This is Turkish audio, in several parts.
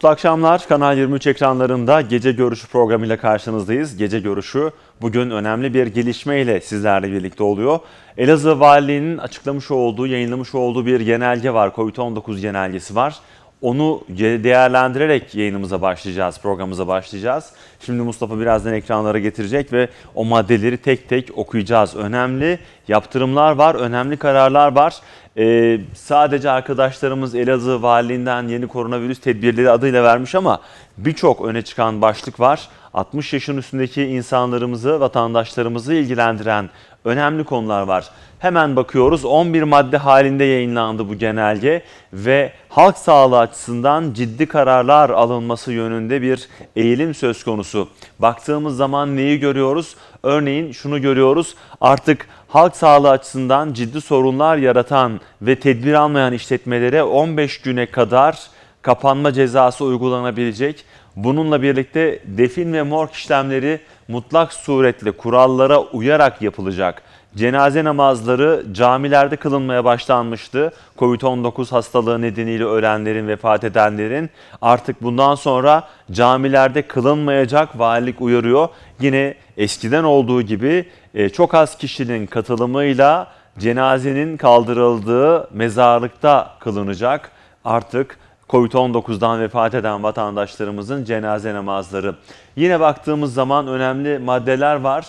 Mutlu akşamlar. Kanal 23 ekranlarında Gece Görüşü programıyla karşınızdayız. Gece Görüşü bugün önemli bir gelişmeyle sizlerle birlikte oluyor. Elazığ Valiliğinin açıklamış olduğu, yayınlamış olduğu bir genelge var. Covid-19 genelgesi var. Onu değerlendirerek yayınımıza başlayacağız, programımıza başlayacağız. Şimdi Mustafa birazdan ekranlara getirecek ve o maddeleri tek tek okuyacağız. Önemli yaptırımlar var, önemli kararlar var. Ee, sadece arkadaşlarımız Elazığ Valiliğinden yeni koronavirüs tedbirleri adıyla vermiş ama birçok öne çıkan başlık var. 60 yaşın üstündeki insanlarımızı, vatandaşlarımızı ilgilendiren önemli konular var. Hemen bakıyoruz 11 madde halinde yayınlandı bu genelge ve halk sağlığı açısından ciddi kararlar alınması yönünde bir eğilim söz konusu. Baktığımız zaman neyi görüyoruz? Örneğin şunu görüyoruz artık halk sağlığı açısından ciddi sorunlar yaratan ve tedbir almayan işletmelere 15 güne kadar kapanma cezası uygulanabilecek. Bununla birlikte defin ve morg işlemleri mutlak suretle kurallara uyarak yapılacak cenaze namazları camilerde kılınmaya başlanmıştı. Covid-19 hastalığı nedeniyle ölenlerin, vefat edenlerin artık bundan sonra camilerde kılınmayacak valilik uyarıyor. Yine eskiden olduğu gibi e, çok az kişinin katılımıyla cenazenin kaldırıldığı mezarlıkta kılınacak. Artık Covid-19'dan vefat eden vatandaşlarımızın cenaze namazları. Yine baktığımız zaman önemli maddeler var.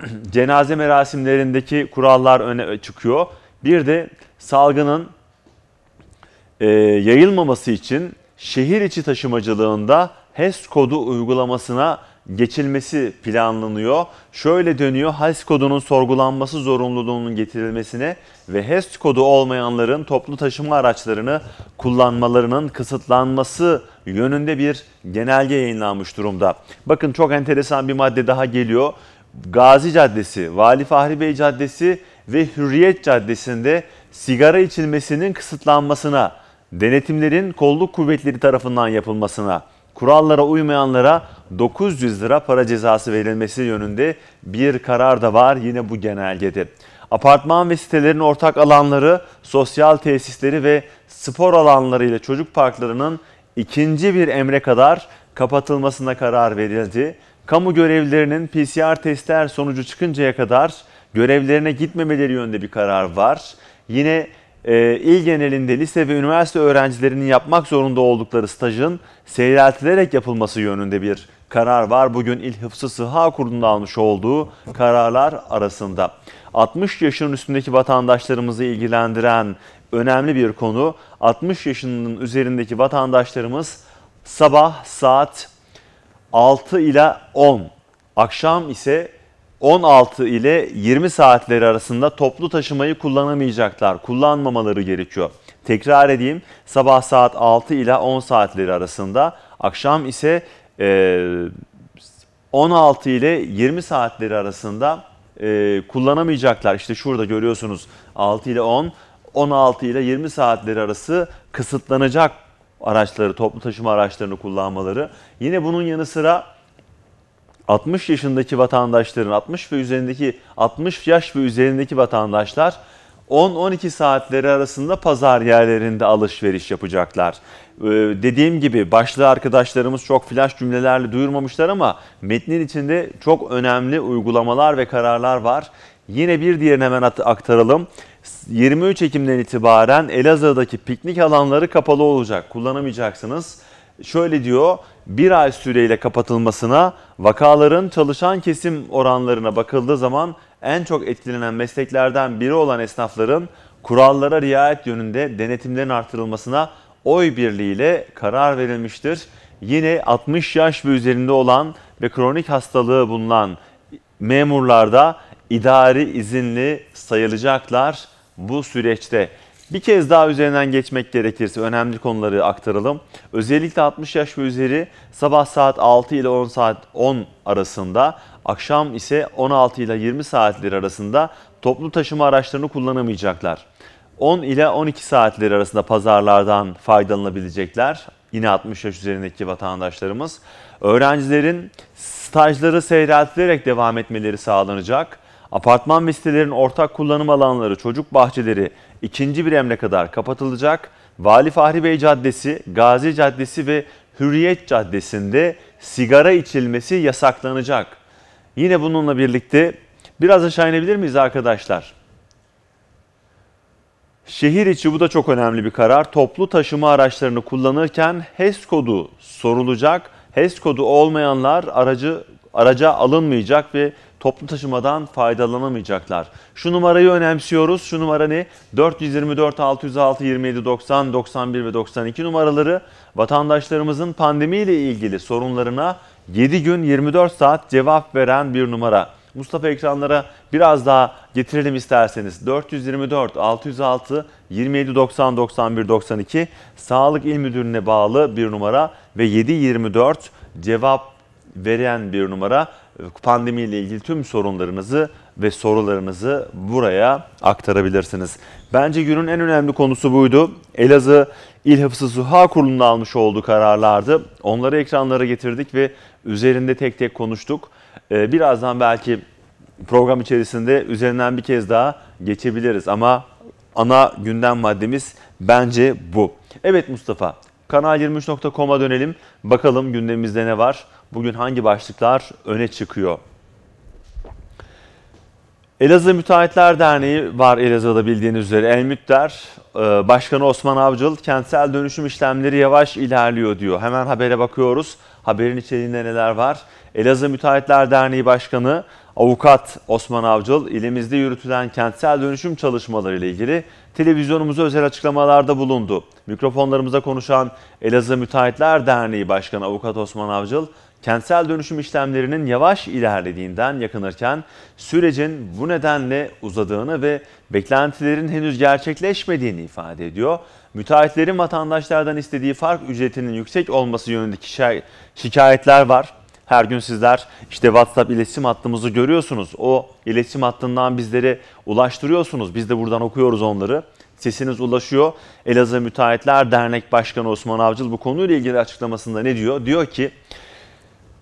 cenaze merasimlerindeki kurallar öne çıkıyor. Bir de salgının e, yayılmaması için şehir içi taşımacılığında HES kodu uygulamasına geçilmesi planlanıyor. Şöyle dönüyor HES kodunun sorgulanması zorunluluğunun getirilmesine ve HES kodu olmayanların toplu taşıma araçlarını kullanmalarının kısıtlanması yönünde bir genelge yayınlanmış durumda. Bakın çok enteresan bir madde daha geliyor. Gazi Caddesi, Vali Fahri Bey Caddesi ve Hürriyet Caddesi'nde sigara içilmesinin kısıtlanmasına, denetimlerin kolluk kuvvetleri tarafından yapılmasına, kurallara uymayanlara 900 lira para cezası verilmesi yönünde bir karar da var yine bu genelgede. Apartman ve sitelerin ortak alanları, sosyal tesisleri ve spor alanları ile çocuk parklarının ikinci bir emre kadar kapatılmasına karar verildi kamu görevlilerinin PCR testler sonucu çıkıncaya kadar görevlerine gitmemeleri yönünde bir karar var. Yine e, il genelinde lise ve üniversite öğrencilerinin yapmak zorunda oldukları stajın seyreltilerek yapılması yönünde bir karar var. Bugün İl Hıfzı Sıha Kurulu'nda almış olduğu kararlar arasında. 60 yaşın üstündeki vatandaşlarımızı ilgilendiren önemli bir konu. 60 yaşının üzerindeki vatandaşlarımız sabah saat 6 ile 10, akşam ise 16 ile 20 saatleri arasında toplu taşımayı kullanamayacaklar. Kullanmamaları gerekiyor. Tekrar edeyim sabah saat 6 ile 10 saatleri arasında akşam ise 16 e, ile 20 saatleri arasında e, kullanamayacaklar. İşte şurada görüyorsunuz 6 ile 10, 16 ile 20 saatleri arası kısıtlanacak araçları, toplu taşıma araçlarını kullanmaları. Yine bunun yanı sıra 60 yaşındaki vatandaşların 60 ve üzerindeki 60 yaş ve üzerindeki vatandaşlar 10-12 saatleri arasında pazar yerlerinde alışveriş yapacaklar. Ee, dediğim gibi başlı arkadaşlarımız çok flash cümlelerle duyurmamışlar ama metnin içinde çok önemli uygulamalar ve kararlar var. Yine bir diğerini hemen aktaralım. 23 Ekim'den itibaren Elazığ'daki piknik alanları kapalı olacak. Kullanamayacaksınız. Şöyle diyor, bir ay süreyle kapatılmasına vakaların çalışan kesim oranlarına bakıldığı zaman en çok etkilenen mesleklerden biri olan esnafların kurallara riayet yönünde denetimlerin artırılmasına oy birliğiyle karar verilmiştir. Yine 60 yaş ve üzerinde olan ve kronik hastalığı bulunan memurlarda idari izinli sayılacaklar bu süreçte bir kez daha üzerinden geçmek gerekirse önemli konuları aktaralım. Özellikle 60 yaş ve üzeri sabah saat 6 ile 10 saat 10 arasında, akşam ise 16 ile 20 saatleri arasında toplu taşıma araçlarını kullanamayacaklar. 10 ile 12 saatleri arasında pazarlardan faydalanabilecekler. Yine 60 yaş üzerindeki vatandaşlarımız. Öğrencilerin stajları seyreltilerek devam etmeleri sağlanacak. Apartman ve sitelerin ortak kullanım alanları, çocuk bahçeleri ikinci bir emre kadar kapatılacak. Vali Fahri Bey Caddesi, Gazi Caddesi ve Hürriyet Caddesi'nde sigara içilmesi yasaklanacak. Yine bununla birlikte biraz aşağı inebilir miyiz arkadaşlar? Şehir içi bu da çok önemli bir karar. Toplu taşıma araçlarını kullanırken HES kodu sorulacak. HES kodu olmayanlar aracı araca alınmayacak ve toplu taşımadan faydalanamayacaklar. Şu numarayı önemsiyoruz. Şu numara ne? 424 606 27 90 91 ve 92 numaraları vatandaşlarımızın pandemiyle ilgili sorunlarına 7 gün 24 saat cevap veren bir numara. Mustafa ekranlara biraz daha getirelim isterseniz. 424 606 27 90 91 92 Sağlık İl Müdürlüğü'ne bağlı bir numara ve 7-24 cevap veren bir numara. E, pandemiyle ilgili tüm sorunlarınızı ve sorularınızı buraya aktarabilirsiniz. Bence günün en önemli konusu buydu. Elazığ İl Hıfzı Suha Kurulu'nda almış olduğu kararlardı. Onları ekranlara getirdik ve üzerinde tek tek konuştuk. E, birazdan belki program içerisinde üzerinden bir kez daha geçebiliriz ama ana gündem maddemiz bence bu. Evet Mustafa, Kanal23.com'a dönelim. Bakalım gündemimizde ne var? Bugün hangi başlıklar öne çıkıyor? Elazığ Müteahhitler Derneği var Elazığ'da bildiğiniz üzere. Elmütler e, Başkanı Osman Avcıl kentsel dönüşüm işlemleri yavaş ilerliyor diyor. Hemen habere bakıyoruz. Haberin içeriğinde neler var? Elazığ Müteahhitler Derneği Başkanı Avukat Osman Avcıl ilimizde yürütülen kentsel dönüşüm çalışmaları ile ilgili televizyonumuza özel açıklamalarda bulundu. Mikrofonlarımıza konuşan Elazığ Müteahhitler Derneği Başkanı Avukat Osman Avcıl, kentsel dönüşüm işlemlerinin yavaş ilerlediğinden yakınırken sürecin bu nedenle uzadığını ve beklentilerin henüz gerçekleşmediğini ifade ediyor. Müteahhitlerin vatandaşlardan istediği fark ücretinin yüksek olması yönündeki şikayetler var. Her gün sizler işte WhatsApp iletişim hattımızı görüyorsunuz. O iletişim hattından bizleri ulaştırıyorsunuz. Biz de buradan okuyoruz onları. Sesiniz ulaşıyor. Elazığ Müteahhitler Dernek Başkanı Osman Avcıl bu konuyla ilgili açıklamasında ne diyor? Diyor ki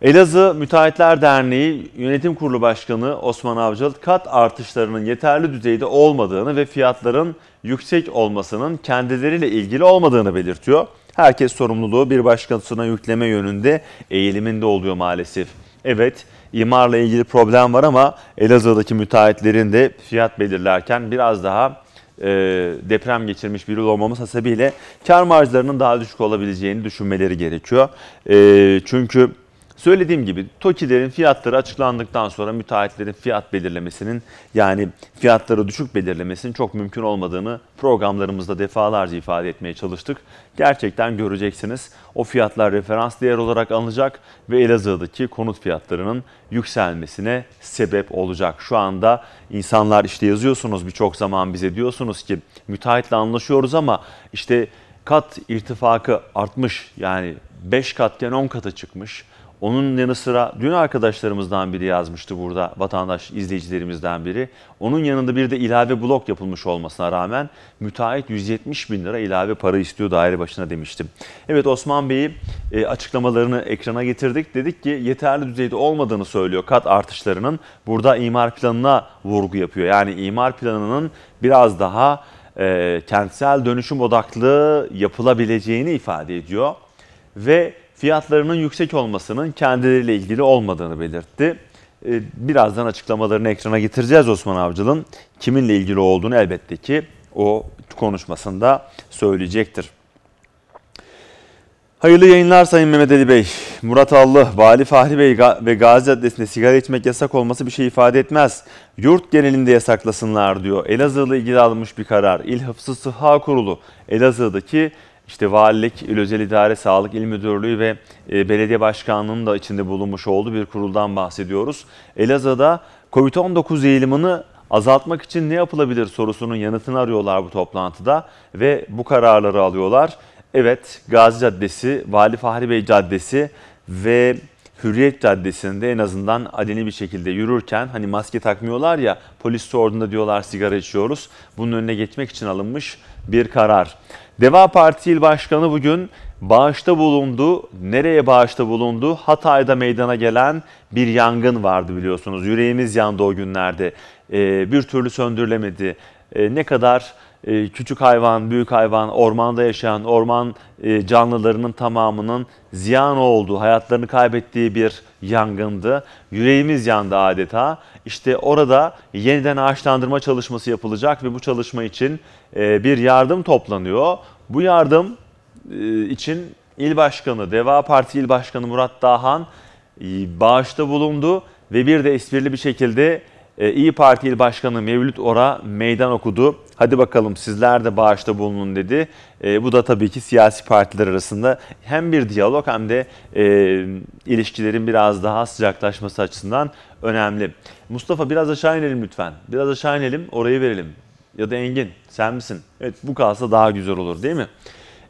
Elazığ Müteahhitler Derneği Yönetim Kurulu Başkanı Osman Avcıl kat artışlarının yeterli düzeyde olmadığını ve fiyatların yüksek olmasının kendileriyle ilgili olmadığını belirtiyor herkes sorumluluğu bir başkasına yükleme yönünde eğiliminde oluyor maalesef. Evet, imarla ilgili problem var ama Elazığ'daki müteahhitlerin de fiyat belirlerken biraz daha e, deprem geçirmiş bir biri olmamız hasebiyle kar marjlarının daha düşük olabileceğini düşünmeleri gerekiyor. E, çünkü Söylediğim gibi TOKİ'lerin fiyatları açıklandıktan sonra müteahhitlerin fiyat belirlemesinin yani fiyatları düşük belirlemesinin çok mümkün olmadığını programlarımızda defalarca ifade etmeye çalıştık. Gerçekten göreceksiniz o fiyatlar referans değer olarak alınacak ve Elazığ'daki konut fiyatlarının yükselmesine sebep olacak. Şu anda insanlar işte yazıyorsunuz birçok zaman bize diyorsunuz ki müteahhitle anlaşıyoruz ama işte kat irtifakı artmış yani 5 katken 10 kata çıkmış onun yanı sıra dün arkadaşlarımızdan biri yazmıştı burada vatandaş izleyicilerimizden biri. Onun yanında bir de ilave blok yapılmış olmasına rağmen müteahhit 170 bin lira ilave para istiyor daire başına demiştim. Evet Osman Bey'i e, açıklamalarını ekrana getirdik. Dedik ki yeterli düzeyde olmadığını söylüyor kat artışlarının. Burada imar planına vurgu yapıyor. Yani imar planının biraz daha e, kentsel dönüşüm odaklı yapılabileceğini ifade ediyor. Ve fiyatlarının yüksek olmasının kendileriyle ilgili olmadığını belirtti. Ee, birazdan açıklamalarını ekrana getireceğiz Osman Avcı'nın. Kiminle ilgili olduğunu elbette ki o konuşmasında söyleyecektir. Hayırlı yayınlar Sayın Mehmet Ali Bey. Murat Allı, Vali Fahri Bey ve Gazi Adliyesi'nde sigara içmek yasak olması bir şey ifade etmez. Yurt genelinde yasaklasınlar diyor. Elazığ'la ilgili alınmış bir karar. İl Hıfzı Sıha Kurulu Elazığ'daki işte valilik, İl Özel İdare Sağlık İl Müdürlüğü ve e, belediye başkanlığının da içinde bulunmuş olduğu bir kuruldan bahsediyoruz. Elazığ'da COVID-19 yayılımını azaltmak için ne yapılabilir sorusunun yanıtını arıyorlar bu toplantıda ve bu kararları alıyorlar. Evet Gazi Caddesi, Vali Fahri Bey Caddesi ve Hürriyet Caddesi'nde en azından adeni bir şekilde yürürken hani maske takmıyorlar ya polis sorduğunda diyorlar sigara içiyoruz. Bunun önüne geçmek için alınmış bir karar. Deva Parti İl Başkanı bugün bağışta bulundu. Nereye bağışta bulundu? Hatay'da meydana gelen bir yangın vardı biliyorsunuz. Yüreğimiz yandı o günlerde. Ee, bir türlü söndürülemedi. Ee, ne kadar e, küçük hayvan, büyük hayvan, ormanda yaşayan orman e, canlılarının tamamının ziyan olduğu, hayatlarını kaybettiği bir yangındı. Yüreğimiz yandı adeta. İşte orada yeniden ağaçlandırma çalışması yapılacak ve bu çalışma için e, bir yardım toplanıyor. Bu yardım e, için il başkanı, Deva Parti il başkanı Murat Dahan e, bağışta bulundu ve bir de esprili bir şekilde İyi Parti il başkanı Mevlüt Ora meydan okudu. Hadi bakalım sizler de bağışta bulunun dedi. E, bu da tabii ki siyasi partiler arasında hem bir diyalog hem de e, ilişkilerin biraz daha sıcaklaşması açısından önemli. Mustafa biraz aşağı inelim lütfen. Biraz aşağı inelim, orayı verelim ya da Engin sen misin? Evet bu kalsa daha güzel olur değil mi?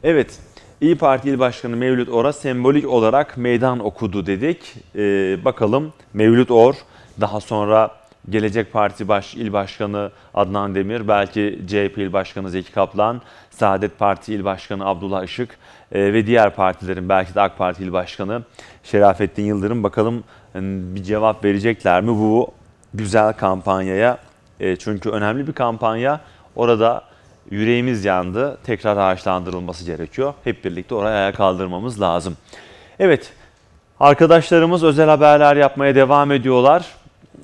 Evet İyi Parti İl Başkanı Mevlüt Or'a sembolik olarak meydan okudu dedik. Ee, bakalım Mevlüt Or daha sonra Gelecek Parti Baş İl Başkanı Adnan Demir, belki CHP İl Başkanı Zeki Kaplan, Saadet Parti İl Başkanı Abdullah Işık e, ve diğer partilerin belki de AK Parti İl Başkanı Şerafettin Yıldırım bakalım hmm, bir cevap verecekler mi bu güzel kampanyaya? E, çünkü önemli bir kampanya. Orada yüreğimiz yandı. Tekrar ağaçlandırılması gerekiyor. Hep birlikte oraya ayağa kaldırmamız lazım. Evet, arkadaşlarımız özel haberler yapmaya devam ediyorlar.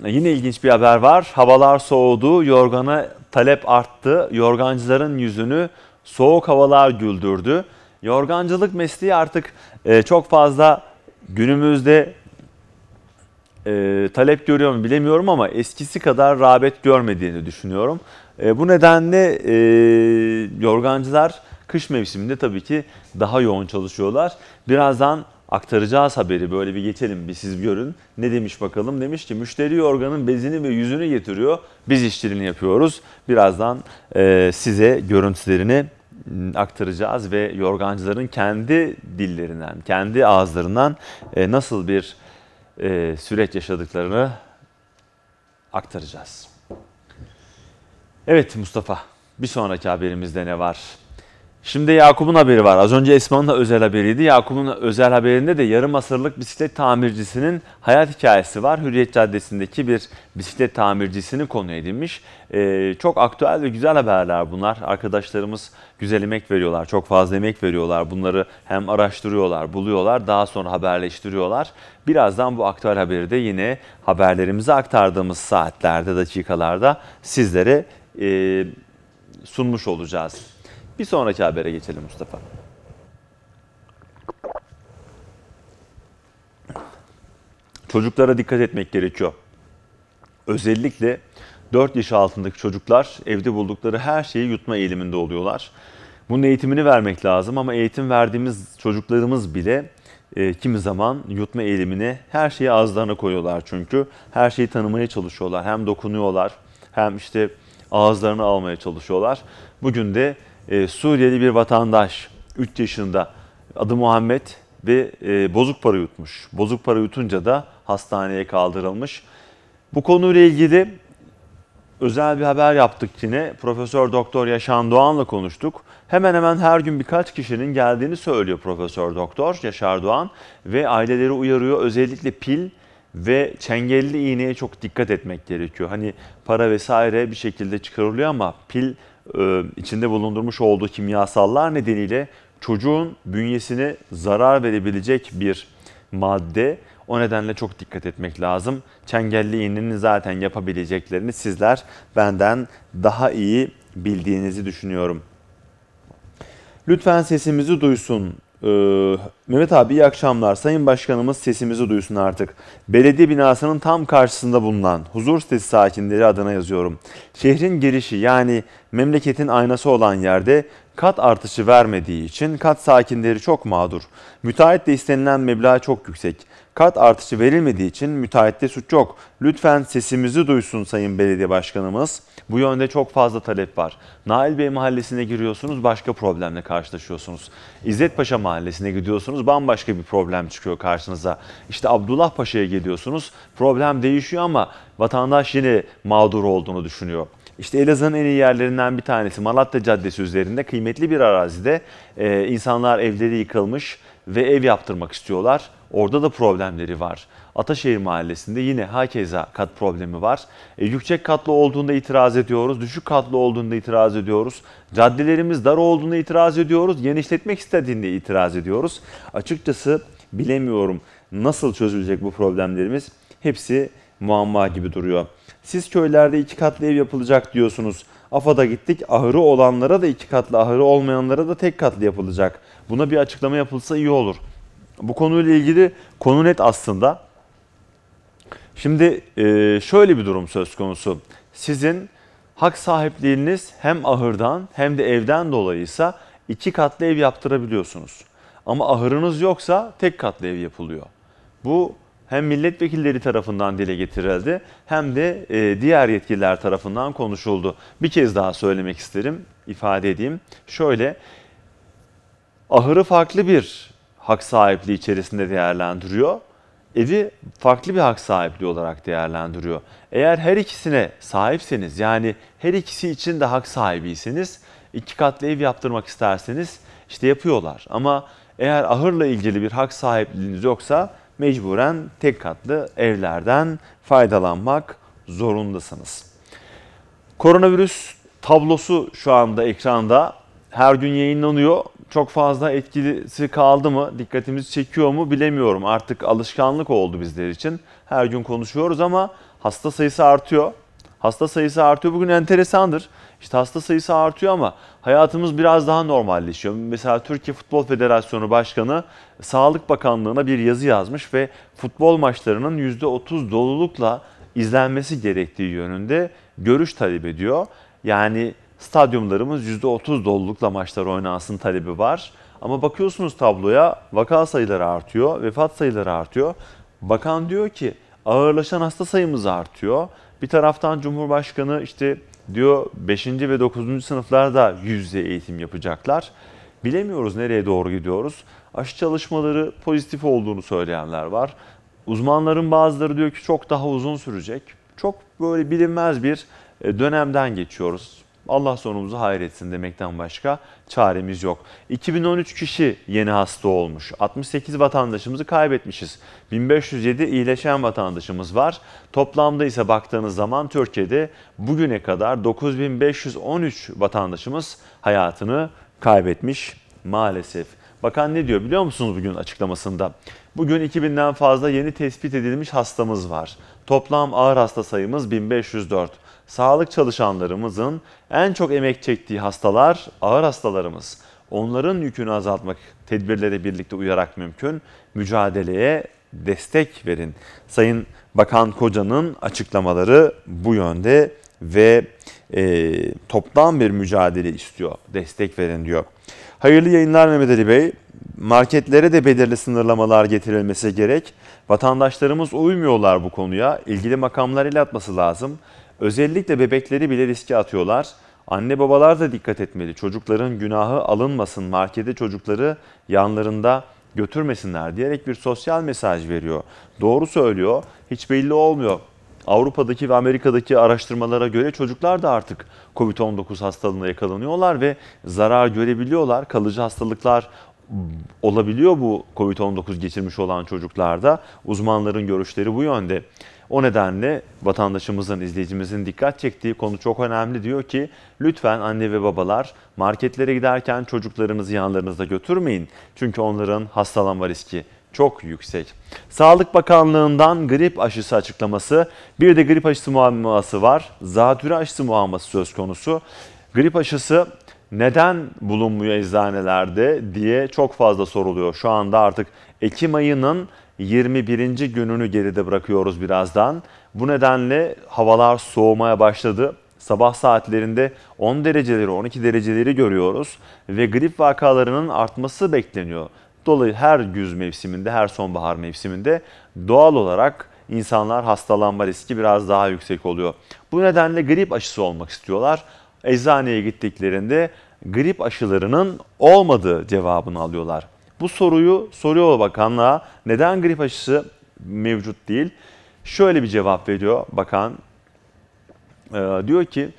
E, yine ilginç bir haber var. Havalar soğudu, yorgana talep arttı. Yorgancıların yüzünü soğuk havalar güldürdü. Yorgancılık mesleği artık e, çok fazla günümüzde e, talep görüyor mu bilemiyorum ama eskisi kadar rağbet görmediğini düşünüyorum. E, bu nedenle e, yorgancılar kış mevsiminde tabii ki daha yoğun çalışıyorlar. Birazdan aktaracağız haberi böyle bir geçelim bir siz görün. Ne demiş bakalım demiş ki müşteri yorganın bezini ve yüzünü getiriyor biz işçiliğini yapıyoruz. Birazdan e, size görüntülerini aktaracağız ve yorgancıların kendi dillerinden, kendi ağızlarından e, nasıl bir e, süreç yaşadıklarını aktaracağız. Evet Mustafa, bir sonraki haberimizde ne var? Şimdi Yakup'un haberi var. Az önce Esma'nın da özel haberiydi. Yakup'un özel haberinde de yarım asırlık bisiklet tamircisinin hayat hikayesi var. Hürriyet Caddesi'ndeki bir bisiklet tamircisini konu edinmiş. Ee, çok aktüel ve güzel haberler bunlar. Arkadaşlarımız güzel emek veriyorlar, çok fazla emek veriyorlar. Bunları hem araştırıyorlar, buluyorlar, daha sonra haberleştiriyorlar. Birazdan bu aktüel haberi de yine haberlerimizi aktardığımız saatlerde, dakikalarda sizlere e, sunmuş olacağız. Bir sonraki habere geçelim Mustafa. Çocuklara dikkat etmek gerekiyor. Özellikle 4 yaş altındaki çocuklar evde buldukları her şeyi yutma eğiliminde oluyorlar. Bunun eğitimini vermek lazım ama eğitim verdiğimiz çocuklarımız bile e, kimi zaman yutma eğilimini her şeyi ağızlarına koyuyorlar çünkü. Her şeyi tanımaya çalışıyorlar. Hem dokunuyorlar hem işte ağızlarına almaya çalışıyorlar. Bugün de e, Suriyeli bir vatandaş 3 yaşında adı Muhammed ve e, bozuk para yutmuş. Bozuk para yutunca da hastaneye kaldırılmış. Bu konuyla ilgili özel bir haber yaptık yine. Profesör Doktor Yaşar Doğan'la konuştuk. Hemen hemen her gün birkaç kişinin geldiğini söylüyor Profesör Doktor Yaşar Doğan ve aileleri uyarıyor. Özellikle pil ve çengelli iğneye çok dikkat etmek gerekiyor. Hani para vesaire bir şekilde çıkarılıyor ama pil e, içinde bulundurmuş olduğu kimyasallar nedeniyle çocuğun bünyesine zarar verebilecek bir madde. O nedenle çok dikkat etmek lazım. Çengelli iğnenin zaten yapabileceklerini sizler benden daha iyi bildiğinizi düşünüyorum. Lütfen sesimizi duysun ee, Mehmet abi iyi akşamlar. Sayın Başkanımız sesimizi duysun artık. Belediye binasının tam karşısında bulunan huzur sitesi sakinleri adına yazıyorum. Şehrin girişi yani memleketin aynası olan yerde kat artışı vermediği için kat sakinleri çok mağdur. Müteahhit de istenilen meblağ çok yüksek. Kat artışı verilmediği için müteahhitte suç yok. Lütfen sesimizi duysun Sayın Belediye Başkanımız. Bu yönde çok fazla talep var. Nail Bey Mahallesi'ne giriyorsunuz başka problemle karşılaşıyorsunuz. İzzet Paşa Mahallesi'ne gidiyorsunuz bambaşka bir problem çıkıyor karşınıza. İşte Abdullah Paşa'ya geliyorsunuz problem değişiyor ama vatandaş yine mağdur olduğunu düşünüyor. İşte Elazığ'ın en iyi yerlerinden bir tanesi Malatya Caddesi üzerinde kıymetli bir arazide e, insanlar evleri yıkılmış ve ev yaptırmak istiyorlar. Orada da problemleri var. Ataşehir Mahallesi'nde yine hakeza kat problemi var. E, yüksek katlı olduğunda itiraz ediyoruz. Düşük katlı olduğunda itiraz ediyoruz. Caddelerimiz dar olduğunda itiraz ediyoruz. Genişletmek istediğinde itiraz ediyoruz. Açıkçası bilemiyorum nasıl çözülecek bu problemlerimiz. Hepsi muamma gibi duruyor. Siz köylerde iki katlı ev yapılacak diyorsunuz. AFAD'a gittik. Ahırı olanlara da iki katlı, ahırı olmayanlara da tek katlı yapılacak. Buna bir açıklama yapılsa iyi olur. Bu konuyla ilgili konu net aslında. Şimdi e, şöyle bir durum söz konusu. Sizin hak sahipliğiniz hem ahırdan hem de evden dolayıysa iki katlı ev yaptırabiliyorsunuz. Ama ahırınız yoksa tek katlı ev yapılıyor. Bu hem milletvekilleri tarafından dile getirildi hem de e, diğer yetkililer tarafından konuşuldu. Bir kez daha söylemek isterim, ifade edeyim. Şöyle, ahırı farklı bir hak sahipliği içerisinde değerlendiriyor. Evi farklı bir hak sahipliği olarak değerlendiriyor. Eğer her ikisine sahipseniz yani her ikisi için de hak sahibiyseniz iki katlı ev yaptırmak isterseniz işte yapıyorlar. Ama eğer ahırla ilgili bir hak sahipliğiniz yoksa mecburen tek katlı evlerden faydalanmak zorundasınız. Koronavirüs tablosu şu anda ekranda her gün yayınlanıyor çok fazla etkisi kaldı mı, dikkatimizi çekiyor mu bilemiyorum. Artık alışkanlık oldu bizler için. Her gün konuşuyoruz ama hasta sayısı artıyor. Hasta sayısı artıyor. Bugün enteresandır. İşte hasta sayısı artıyor ama hayatımız biraz daha normalleşiyor. Mesela Türkiye Futbol Federasyonu Başkanı Sağlık Bakanlığı'na bir yazı yazmış ve futbol maçlarının %30 dolulukla izlenmesi gerektiği yönünde görüş talep ediyor. Yani stadyumlarımız %30 dolulukla maçlar oynansın talebi var. Ama bakıyorsunuz tabloya vaka sayıları artıyor, vefat sayıları artıyor. Bakan diyor ki ağırlaşan hasta sayımız artıyor. Bir taraftan Cumhurbaşkanı işte diyor 5. ve 9. sınıflarda yüzde eğitim yapacaklar. Bilemiyoruz nereye doğru gidiyoruz. Aşı çalışmaları pozitif olduğunu söyleyenler var. Uzmanların bazıları diyor ki çok daha uzun sürecek. Çok böyle bilinmez bir e, dönemden geçiyoruz. Allah sonumuzu hayretsin demekten başka çaremiz yok. 2013 kişi yeni hasta olmuş. 68 vatandaşımızı kaybetmişiz. 1507 iyileşen vatandaşımız var. Toplamda ise baktığınız zaman Türkiye'de bugüne kadar 9513 vatandaşımız hayatını kaybetmiş maalesef. Bakan ne diyor biliyor musunuz bugün açıklamasında? Bugün 2000'den fazla yeni tespit edilmiş hastamız var. Toplam ağır hasta sayımız 1504 sağlık çalışanlarımızın en çok emek çektiği hastalar ağır hastalarımız. Onların yükünü azaltmak tedbirlere birlikte uyarak mümkün. Mücadeleye destek verin. Sayın Bakan Koca'nın açıklamaları bu yönde ve e, toplam bir mücadele istiyor. Destek verin diyor. Hayırlı yayınlar Mehmet Ali Bey. Marketlere de belirli sınırlamalar getirilmesi gerek. Vatandaşlarımız uymuyorlar bu konuya. İlgili makamlar el atması lazım. Özellikle bebekleri bile riske atıyorlar. Anne babalar da dikkat etmeli. Çocukların günahı alınmasın. Markete çocukları yanlarında götürmesinler diyerek bir sosyal mesaj veriyor. Doğru söylüyor. Hiç belli olmuyor. Avrupa'daki ve Amerika'daki araştırmalara göre çocuklar da artık COVID-19 hastalığına yakalanıyorlar ve zarar görebiliyorlar. Kalıcı hastalıklar olabiliyor bu COVID-19 geçirmiş olan çocuklarda. Uzmanların görüşleri bu yönde. O nedenle vatandaşımızın, izleyicimizin dikkat çektiği konu çok önemli. Diyor ki lütfen anne ve babalar marketlere giderken çocuklarınızı yanlarınızda götürmeyin. Çünkü onların hastalanma riski çok yüksek. Sağlık Bakanlığı'ndan grip aşısı açıklaması, bir de grip aşısı muamması var. Zatürre aşısı muamması söz konusu. Grip aşısı neden bulunmuyor eczanelerde diye çok fazla soruluyor. Şu anda artık Ekim ayının 21. gününü geride bırakıyoruz birazdan. Bu nedenle havalar soğumaya başladı. Sabah saatlerinde 10 dereceleri, 12 dereceleri görüyoruz ve grip vakalarının artması bekleniyor. Dolayı her güz mevsiminde, her sonbahar mevsiminde doğal olarak insanlar hastalanma riski biraz daha yüksek oluyor. Bu nedenle grip aşısı olmak istiyorlar. Eczaneye gittiklerinde grip aşılarının olmadığı cevabını alıyorlar. Bu soruyu soruyor bakanlığa neden grip aşısı mevcut değil? Şöyle bir cevap veriyor bakan. Ee, diyor ki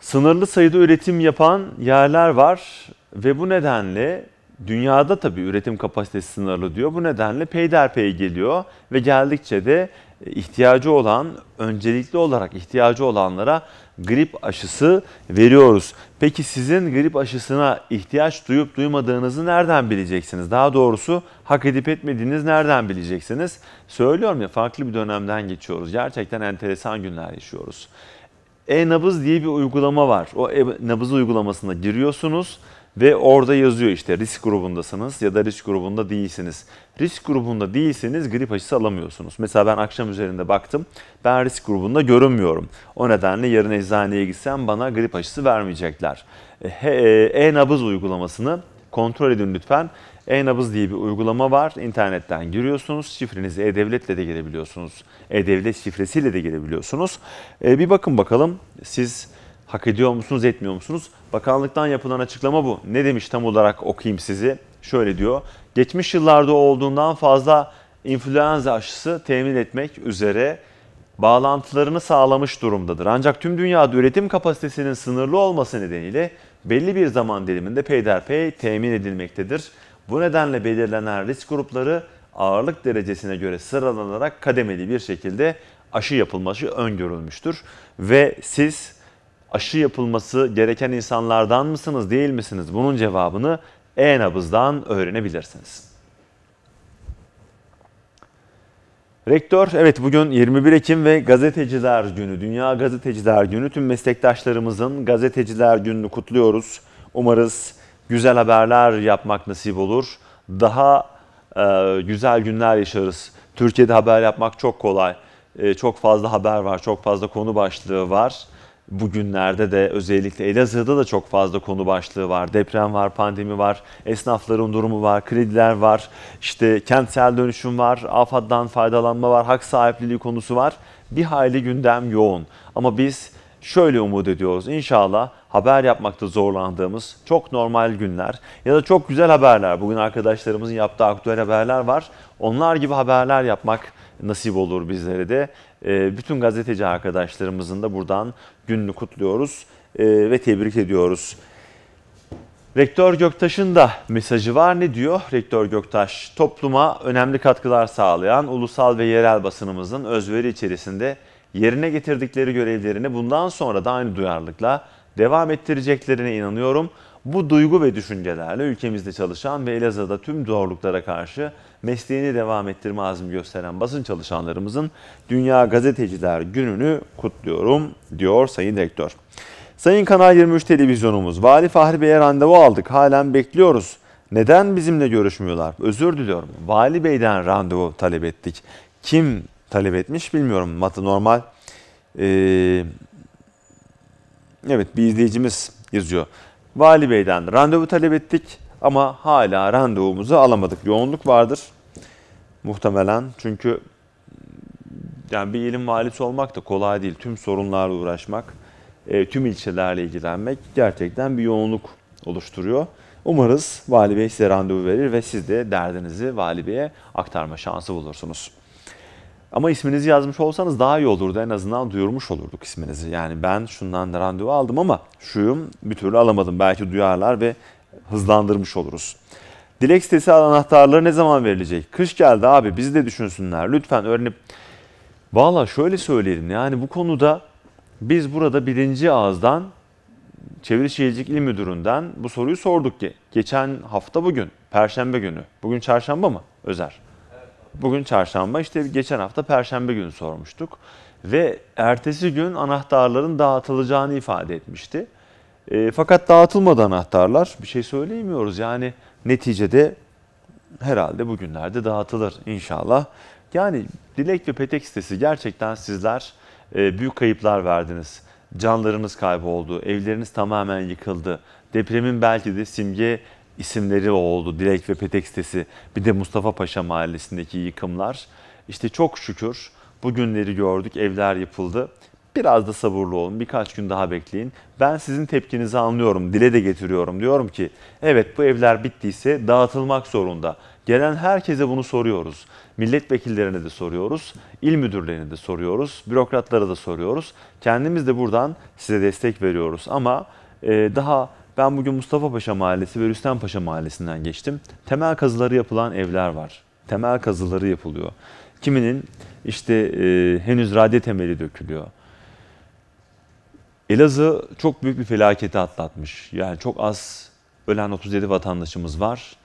sınırlı sayıda üretim yapan yerler var ve bu nedenle dünyada tabii üretim kapasitesi sınırlı diyor. Bu nedenle peyderpey geliyor ve geldikçe de ihtiyacı olan, öncelikli olarak ihtiyacı olanlara grip aşısı veriyoruz. Peki sizin grip aşısına ihtiyaç duyup duymadığınızı nereden bileceksiniz? Daha doğrusu hak edip etmediğiniz nereden bileceksiniz? Söylüyorum ya farklı bir dönemden geçiyoruz. Gerçekten enteresan günler yaşıyoruz. E-nabız diye bir uygulama var. O e-nabız uygulamasına giriyorsunuz ve orada yazıyor işte risk grubundasınız ya da risk grubunda değilsiniz risk grubunda değilseniz grip aşısı alamıyorsunuz. Mesela ben akşam üzerinde baktım. Ben risk grubunda görünmüyorum. O nedenle yarın eczaneye gitsem bana grip aşısı vermeyecekler. E, e, e-nabız uygulamasını kontrol edin lütfen. E-Nabız diye bir uygulama var. İnternetten giriyorsunuz. Şifrenizi E-Devlet'le de girebiliyorsunuz. E-Devlet şifresiyle de girebiliyorsunuz. E, bir bakın bakalım siz hak ediyor musunuz, etmiyor musunuz? Bakanlıktan yapılan açıklama bu. Ne demiş tam olarak okuyayım sizi şöyle diyor. Geçmiş yıllarda olduğundan fazla influenza aşısı temin etmek üzere bağlantılarını sağlamış durumdadır. Ancak tüm dünyada üretim kapasitesinin sınırlı olması nedeniyle belli bir zaman diliminde peyderpey temin edilmektedir. Bu nedenle belirlenen risk grupları ağırlık derecesine göre sıralanarak kademeli bir şekilde aşı yapılması öngörülmüştür. Ve siz aşı yapılması gereken insanlardan mısınız değil misiniz? Bunun cevabını e-nabızdan öğrenebilirsiniz. Rektör, evet bugün 21 Ekim ve Gazeteciler Günü, Dünya Gazeteciler Günü. Tüm meslektaşlarımızın Gazeteciler Günü'nü kutluyoruz. Umarız güzel haberler yapmak nasip olur. Daha e, güzel günler yaşarız. Türkiye'de haber yapmak çok kolay. E, çok fazla haber var, çok fazla konu başlığı var. Bugünlerde de özellikle Elazığ'da da çok fazla konu başlığı var. Deprem var, pandemi var, esnafların durumu var, krediler var, işte kentsel dönüşüm var, afaddan faydalanma var, hak sahipliliği konusu var. Bir hayli gündem yoğun. Ama biz şöyle umut ediyoruz. İnşallah haber yapmakta zorlandığımız çok normal günler ya da çok güzel haberler. Bugün arkadaşlarımızın yaptığı aktüel haberler var. Onlar gibi haberler yapmak nasip olur bizlere de. Ee, bütün gazeteci arkadaşlarımızın da buradan gününü kutluyoruz ee, ve tebrik ediyoruz. Rektör Göktaş'ın da mesajı var. Ne diyor Rektör Göktaş? Topluma önemli katkılar sağlayan ulusal ve yerel basınımızın özveri içerisinde yerine getirdikleri görevlerini bundan sonra da aynı duyarlılıkla devam ettireceklerine inanıyorum. Bu duygu ve düşüncelerle ülkemizde çalışan ve Elazığ'da tüm doğruluklara karşı mesleğini devam ettirme azmi gösteren basın çalışanlarımızın Dünya Gazeteciler Günü'nü kutluyorum diyor Sayın Direktör. Sayın Kanal 23 televizyonumuz Vali Fahri Bey'e randevu aldık halen bekliyoruz. Neden bizimle görüşmüyorlar? Özür diliyorum. Vali Bey'den randevu talep ettik. Kim talep etmiş bilmiyorum. Matı normal. Ee, evet bir izleyicimiz yazıyor. Vali Bey'den randevu talep ettik ama hala randevumuzu alamadık. Yoğunluk vardır. Muhtemelen çünkü yani bir ilim valisi olmak da kolay değil. Tüm sorunlarla uğraşmak, e, tüm ilçelerle ilgilenmek gerçekten bir yoğunluk oluşturuyor. Umarız Vali Bey size randevu verir ve siz de derdinizi Vali Bey'e aktarma şansı bulursunuz. Ama isminizi yazmış olsanız daha iyi olurdu. En azından duyurmuş olurduk isminizi. Yani ben şundan da randevu aldım ama şuyum bir türlü alamadım. Belki duyarlar ve hızlandırmış oluruz. Dilek sitesi anahtarları ne zaman verilecek? Kış geldi abi biz de düşünsünler. Lütfen öğrenip... Valla şöyle söyleyelim yani bu konuda biz burada birinci ağızdan Çeviri Şehircilik İl Müdürü'nden bu soruyu sorduk ki geçen hafta bugün, Perşembe günü. Bugün çarşamba mı Özer? Bugün çarşamba işte geçen hafta Perşembe günü sormuştuk. Ve ertesi gün anahtarların dağıtılacağını ifade etmişti. E, fakat dağıtılmadı anahtarlar. Bir şey söyleyemiyoruz yani neticede herhalde bugünlerde dağıtılır inşallah. Yani Dilek ve Petek sitesi gerçekten sizler e, büyük kayıplar verdiniz. Canlarınız kayboldu, evleriniz tamamen yıkıldı. Depremin belki de simge isimleri oldu Dilek ve Petek sitesi. Bir de Mustafa Paşa mahallesindeki yıkımlar. İşte çok şükür bugünleri gördük, evler yapıldı. Biraz da sabırlı olun, birkaç gün daha bekleyin. Ben sizin tepkinizi anlıyorum, dile de getiriyorum. Diyorum ki, evet bu evler bittiyse dağıtılmak zorunda. Gelen herkese bunu soruyoruz. Milletvekillerine de soruyoruz, il müdürlerine de soruyoruz, bürokratlara da soruyoruz. Kendimiz de buradan size destek veriyoruz. Ama e, daha ben bugün Mustafa Paşa Mahallesi ve Rüstem Paşa Mahallesi'nden geçtim. Temel kazıları yapılan evler var. Temel kazıları yapılıyor. Kiminin işte e, henüz radye temeli dökülüyor. Elazığ çok büyük bir felaketi atlatmış. Yani çok az ölen 37 vatandaşımız var.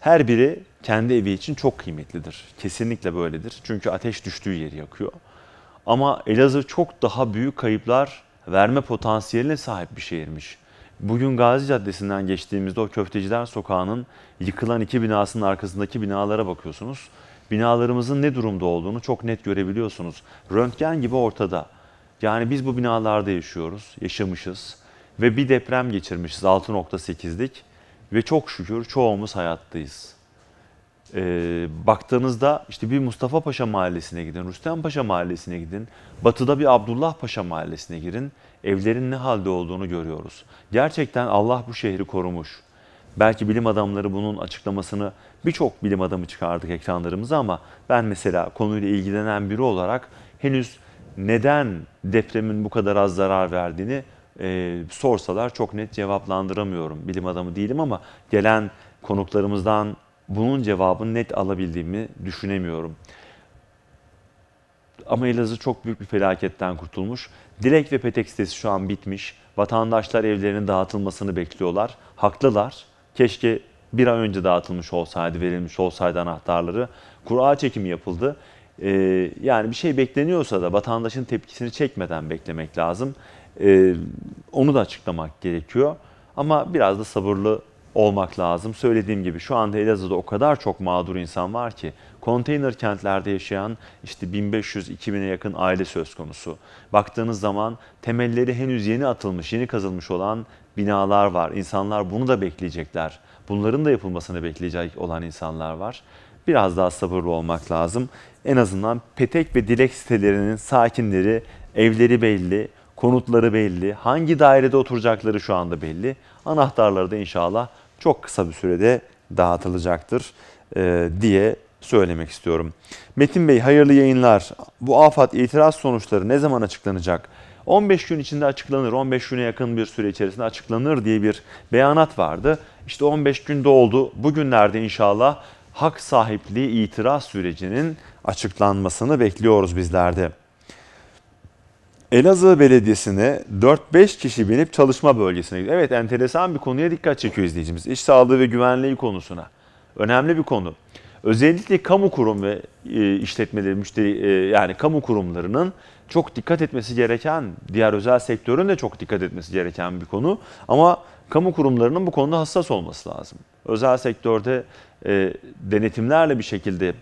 Her biri kendi evi için çok kıymetlidir. Kesinlikle böyledir. Çünkü ateş düştüğü yeri yakıyor. Ama Elazığ çok daha büyük kayıplar verme potansiyeline sahip bir şehirmiş. Bugün Gazi Caddesi'nden geçtiğimizde o Köfteciler Sokağı'nın yıkılan iki binasının arkasındaki binalara bakıyorsunuz. Binalarımızın ne durumda olduğunu çok net görebiliyorsunuz. Röntgen gibi ortada. Yani biz bu binalarda yaşıyoruz, yaşamışız ve bir deprem geçirmişiz 6.8'lik ve çok şükür çoğumuz hayattayız. Ee, baktığınızda işte bir Mustafa Paşa mahallesine gidin, Rüstem Paşa mahallesine gidin, batıda bir Abdullah Paşa mahallesine girin, evlerin ne halde olduğunu görüyoruz. Gerçekten Allah bu şehri korumuş. Belki bilim adamları bunun açıklamasını birçok bilim adamı çıkardık ekranlarımıza ama ben mesela konuyla ilgilenen biri olarak henüz neden depremin bu kadar az zarar verdiğini e, sorsalar çok net cevaplandıramıyorum. Bilim adamı değilim ama gelen konuklarımızdan bunun cevabını net alabildiğimi düşünemiyorum. Ama Elazığ çok büyük bir felaketten kurtulmuş. Dilek ve Petek sitesi şu an bitmiş. Vatandaşlar evlerinin dağıtılmasını bekliyorlar. Haklılar. Keşke bir ay önce dağıtılmış olsaydı, verilmiş olsaydı anahtarları. Kura çekimi yapıldı. E, yani bir şey bekleniyorsa da vatandaşın tepkisini çekmeden beklemek lazım. E, onu da açıklamak gerekiyor. Ama biraz da sabırlı olmak lazım. Söylediğim gibi şu anda Elazığ'da o kadar çok mağdur insan var ki konteyner kentlerde yaşayan işte 1500-2000'e yakın aile söz konusu. Baktığınız zaman temelleri henüz yeni atılmış, yeni kazılmış olan binalar var. İnsanlar bunu da bekleyecekler. Bunların da yapılmasını bekleyecek olan insanlar var biraz daha sabırlı olmak lazım. En azından petek ve dilek sitelerinin sakinleri evleri belli, konutları belli, hangi dairede oturacakları şu anda belli. Anahtarları da inşallah çok kısa bir sürede dağıtılacaktır e, diye söylemek istiyorum. Metin Bey hayırlı yayınlar. Bu AFAD itiraz sonuçları ne zaman açıklanacak? 15 gün içinde açıklanır, 15 güne yakın bir süre içerisinde açıklanır diye bir beyanat vardı. İşte 15 gün doldu. Bugünlerde inşallah hak sahipliği itiraz sürecinin açıklanmasını bekliyoruz bizlerde. Elazığ Belediyesi'ne 4-5 kişi binip çalışma bölgesine gidiyor. Evet enteresan bir konuya dikkat çekiyor izleyicimiz. İş sağlığı ve güvenliği konusuna. Önemli bir konu. Özellikle kamu kurum ve e, işletmeleri, müşteri e, yani kamu kurumlarının çok dikkat etmesi gereken, diğer özel sektörün de çok dikkat etmesi gereken bir konu. Ama kamu kurumlarının bu konuda hassas olması lazım. Özel sektörde e, denetimlerle bir şekilde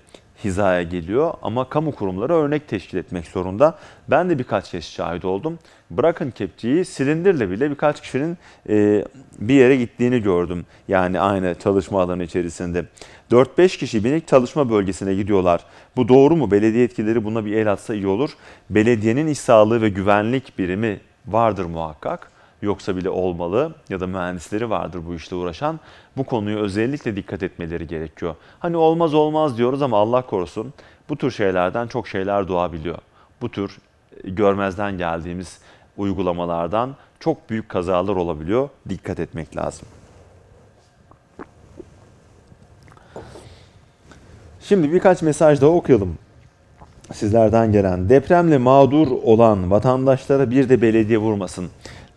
hizaya geliyor ama kamu kurumları örnek teşkil etmek zorunda. Ben de birkaç kez şahit oldum. Bırakın kepçeyi silindirle bile birkaç kişinin e, bir yere gittiğini gördüm. Yani aynı çalışma alanı içerisinde. 4-5 kişi binik çalışma bölgesine gidiyorlar. Bu doğru mu? Belediye etkileri buna bir el atsa iyi olur. Belediyenin iş sağlığı ve güvenlik birimi vardır muhakkak yoksa bile olmalı ya da mühendisleri vardır bu işte uğraşan. Bu konuyu özellikle dikkat etmeleri gerekiyor. Hani olmaz olmaz diyoruz ama Allah korusun bu tür şeylerden çok şeyler doğabiliyor. Bu tür e, görmezden geldiğimiz uygulamalardan çok büyük kazalar olabiliyor. Dikkat etmek lazım. Şimdi birkaç mesaj daha okuyalım sizlerden gelen. Depremle mağdur olan vatandaşlara bir de belediye vurmasın.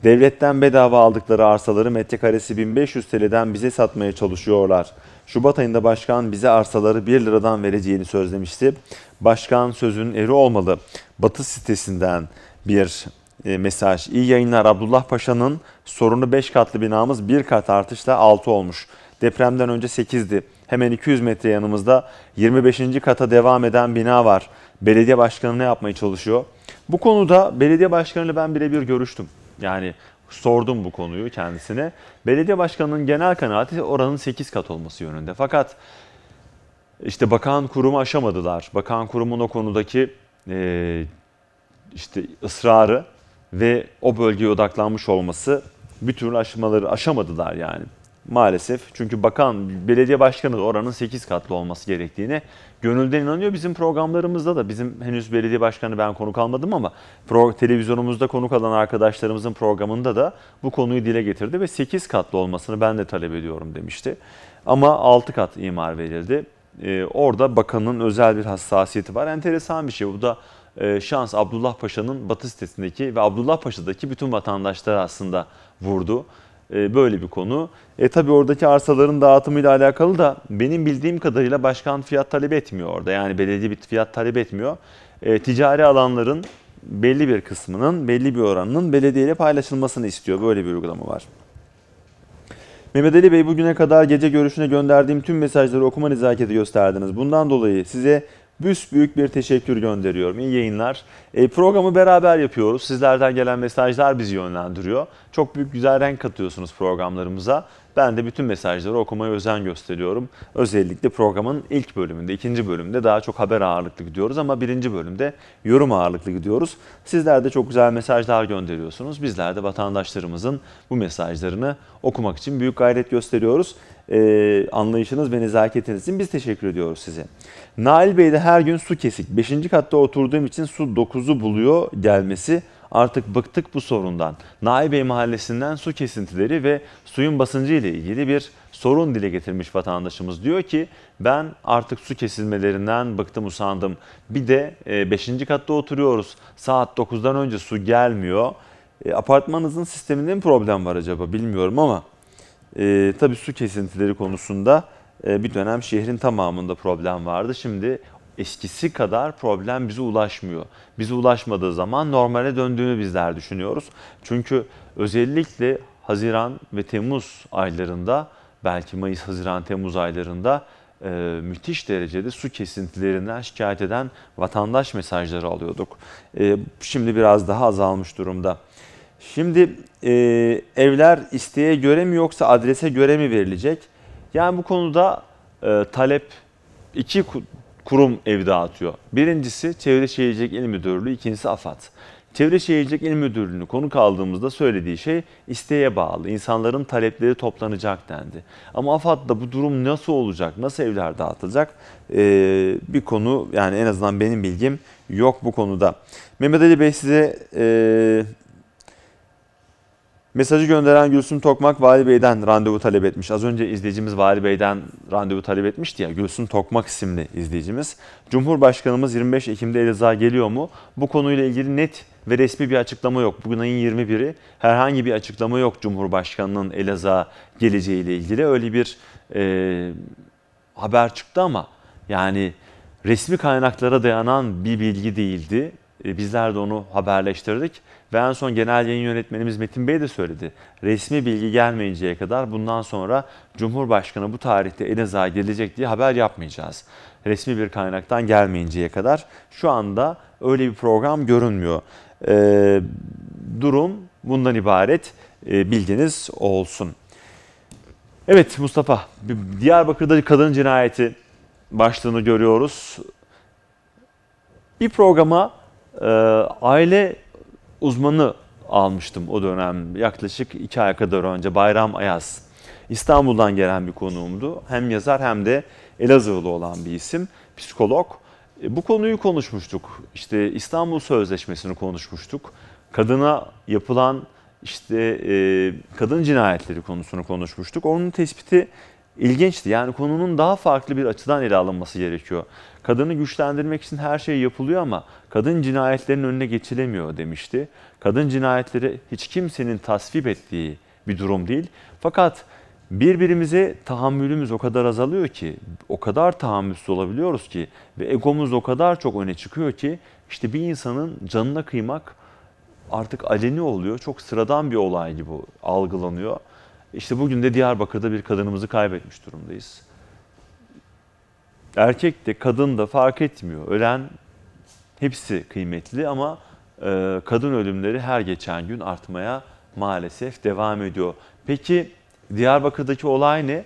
Devletten bedava aldıkları arsaları metrekaresi 1500 TL'den bize satmaya çalışıyorlar. Şubat ayında başkan bize arsaları 1 liradan vereceğini sözlemişti. Başkan sözünün eri olmalı. Batı sitesinden bir e, mesaj. İyi yayınlar Abdullah Paşa'nın sorunu 5 katlı binamız 1 kat artışla 6 olmuş. Depremden önce 8'di. Hemen 200 metre yanımızda 25. kata devam eden bina var. Belediye başkanı ne yapmaya çalışıyor? Bu konuda belediye başkanıyla ben birebir görüştüm. Yani sordum bu konuyu kendisine. Belediye başkanının genel kanaati oranın 8 kat olması yönünde. Fakat işte bakan kurumu aşamadılar. Bakan kurumun o konudaki e, işte ısrarı ve o bölgeye odaklanmış olması bir türlü aşamaları aşamadılar yani maalesef. Çünkü bakan belediye başkanı oranın 8 katlı olması gerektiğini gönülden inanıyor. Bizim programlarımızda da bizim henüz belediye başkanı ben konuk almadım ama pro, televizyonumuzda konuk alan arkadaşlarımızın programında da bu konuyu dile getirdi ve 8 katlı olmasını ben de talep ediyorum demişti. Ama 6 kat imar verildi. Ee, orada bakanın özel bir hassasiyeti var. Enteresan bir şey. Bu da e, şans Abdullah Paşa'nın batı sitesindeki ve Abdullah Paşa'daki bütün vatandaşlara aslında vurdu. Ee, böyle bir konu. E tabi oradaki arsaların dağıtımıyla alakalı da benim bildiğim kadarıyla başkan fiyat talep etmiyor orada. Yani belediye bir fiyat talep etmiyor. E, ticari alanların belli bir kısmının, belli bir oranının belediyeyle paylaşılmasını istiyor. Böyle bir uygulama var. Mehmet Ali Bey bugüne kadar gece görüşüne gönderdiğim tüm mesajları okuma nezaketi gösterdiniz. Bundan dolayı size büyük bir teşekkür gönderiyorum. İyi yayınlar. E, programı beraber yapıyoruz. Sizlerden gelen mesajlar bizi yönlendiriyor. Çok büyük güzel renk katıyorsunuz programlarımıza. Ben de bütün mesajları okumaya özen gösteriyorum. Özellikle programın ilk bölümünde, ikinci bölümde daha çok haber ağırlıklı gidiyoruz ama birinci bölümde yorum ağırlıklı gidiyoruz. Sizler de çok güzel mesajlar gönderiyorsunuz. Bizler de vatandaşlarımızın bu mesajlarını okumak için büyük gayret gösteriyoruz. Ee, anlayışınız ve nezaketiniz için biz teşekkür ediyoruz size. Nail Bey'de her gün su kesik. Beşinci katta oturduğum için su dokuzu buluyor gelmesi. Artık bıktık bu sorundan. Nail Bey mahallesinden su kesintileri ve suyun basıncı ile ilgili bir sorun dile getirmiş vatandaşımız. Diyor ki ben artık su kesilmelerinden bıktım usandım. Bir de 5. E, katta oturuyoruz. Saat 9'dan önce su gelmiyor. E, apartmanınızın sisteminde mi problem var acaba bilmiyorum ama e, tabii su kesintileri konusunda ee, bir dönem şehrin tamamında problem vardı. Şimdi eskisi kadar problem bize ulaşmıyor. Bize ulaşmadığı zaman normale döndüğünü bizler düşünüyoruz. Çünkü özellikle Haziran ve Temmuz aylarında belki Mayıs, Haziran, Temmuz aylarında e, müthiş derecede su kesintilerinden şikayet eden vatandaş mesajları alıyorduk. E, şimdi biraz daha azalmış durumda. Şimdi e, evler isteğe göre mi yoksa adrese göre mi verilecek? Yani bu konuda e, talep iki kurum ev dağıtıyor. Birincisi Çevre Şehircilik İl Müdürlüğü, ikincisi AFAD. Çevre Şehircilik İl Müdürlüğü'nü konu kaldığımızda söylediği şey isteğe bağlı. İnsanların talepleri toplanacak dendi. Ama AFAD'da bu durum nasıl olacak, nasıl evler dağıtılacak ee, bir konu yani en azından benim bilgim yok bu konuda. Mehmet Ali Bey size e, Mesajı gönderen Gülsüm Tokmak Vali Bey'den randevu talep etmiş. Az önce izleyicimiz Vali Bey'den randevu talep etmişti ya Gülsüm Tokmak isimli izleyicimiz. Cumhurbaşkanımız 25 Ekim'de Elazığ'a geliyor mu? Bu konuyla ilgili net ve resmi bir açıklama yok. Bugün ayın 21'i herhangi bir açıklama yok Cumhurbaşkanı'nın Elazığ'a geleceğiyle ilgili. Öyle bir e, haber çıktı ama yani resmi kaynaklara dayanan bir bilgi değildi. E, bizler de onu haberleştirdik ve en son genel yayın yönetmenimiz Metin Bey de söyledi. Resmi bilgi gelmeyinceye kadar bundan sonra Cumhurbaşkanı bu tarihte Elazığ'a gelecek diye haber yapmayacağız. Resmi bir kaynaktan gelmeyinceye kadar şu anda öyle bir program görünmüyor. Ee, durum bundan ibaret ee, bilginiz olsun. Evet Mustafa, Diyarbakır'da kadın cinayeti başlığını görüyoruz. Bir programa e, aile uzmanı almıştım o dönem yaklaşık iki ay kadar önce Bayram Ayaz. İstanbul'dan gelen bir konuğumdu. Hem yazar hem de Elazığlı olan bir isim, psikolog. E, bu konuyu konuşmuştuk. İşte İstanbul Sözleşmesi'ni konuşmuştuk. Kadına yapılan işte e, kadın cinayetleri konusunu konuşmuştuk. Onun tespiti ilginçti. Yani konunun daha farklı bir açıdan ele alınması gerekiyor. Kadını güçlendirmek için her şey yapılıyor ama kadın cinayetlerinin önüne geçilemiyor demişti. Kadın cinayetleri hiç kimsenin tasvip ettiği bir durum değil. Fakat birbirimize tahammülümüz o kadar azalıyor ki, o kadar tahammülsüz olabiliyoruz ki ve egomuz o kadar çok öne çıkıyor ki işte bir insanın canına kıymak artık aleni oluyor. Çok sıradan bir olay gibi algılanıyor. İşte bugün de Diyarbakır'da bir kadınımızı kaybetmiş durumdayız. Erkek de kadın da fark etmiyor. Ölen Hepsi kıymetli ama e, kadın ölümleri her geçen gün artmaya maalesef devam ediyor. Peki Diyarbakır'daki olay ne?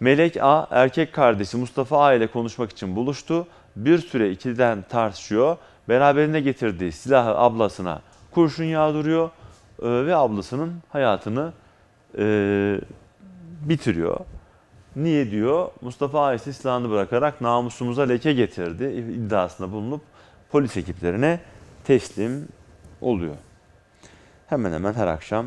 Melek A erkek kardeşi Mustafa A ile konuşmak için buluştu. Bir süre ikiden tartışıyor. Beraberine getirdiği silahı ablasına kurşun yağdırıyor e, ve ablasının hayatını e, bitiriyor. Niye diyor? Mustafa A ise silahını bırakarak namusumuza leke getirdi iddiasında bulunup polis ekiplerine teslim oluyor. Hemen hemen her akşam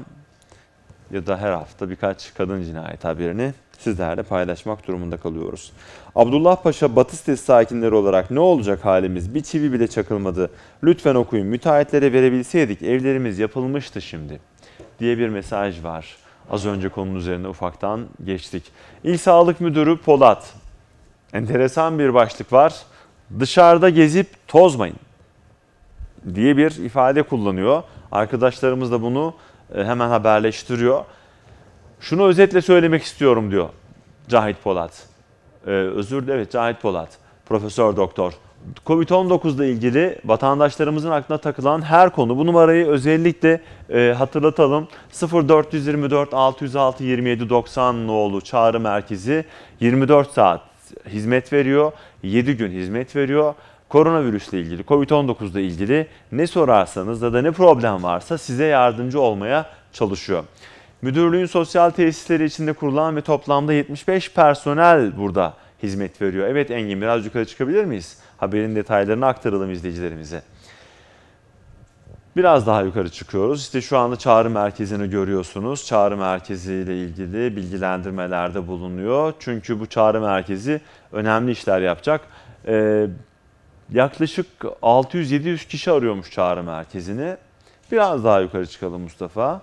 ya da her hafta birkaç kadın cinayet haberini sizlerle paylaşmak durumunda kalıyoruz. Abdullah Paşa Batıstes sakinleri olarak ne olacak halimiz bir çivi bile çakılmadı. Lütfen okuyun müteahhitlere verebilseydik evlerimiz yapılmıştı şimdi diye bir mesaj var. Az önce konunun üzerine ufaktan geçtik. İl Sağlık Müdürü Polat. Enteresan bir başlık var dışarıda gezip tozmayın diye bir ifade kullanıyor. Arkadaşlarımız da bunu e, hemen haberleştiriyor. Şunu özetle söylemek istiyorum diyor Cahit Polat. Ee, özür dilerim evet, Cahit Polat, profesör doktor. Covid-19 ile ilgili vatandaşlarımızın aklına takılan her konu. Bu numarayı özellikle e, hatırlatalım. 0424 606 2790 nolu çağrı merkezi 24 saat hizmet veriyor. 7 gün hizmet veriyor. Koronavirüsle ilgili, Covid-19 ile ilgili ne sorarsanız da da ne problem varsa size yardımcı olmaya çalışıyor. Müdürlüğün sosyal tesisleri içinde kurulan ve toplamda 75 personel burada hizmet veriyor. Evet Engin biraz yukarı çıkabilir miyiz? Haberin detaylarını aktaralım izleyicilerimize. Biraz daha yukarı çıkıyoruz. İşte şu anda çağrı merkezini görüyorsunuz. Çağrı merkezi ile ilgili bilgilendirmelerde bulunuyor. Çünkü bu çağrı merkezi önemli işler yapacak. Ee, yaklaşık 600-700 kişi arıyormuş çağrı merkezini. Biraz daha yukarı çıkalım Mustafa.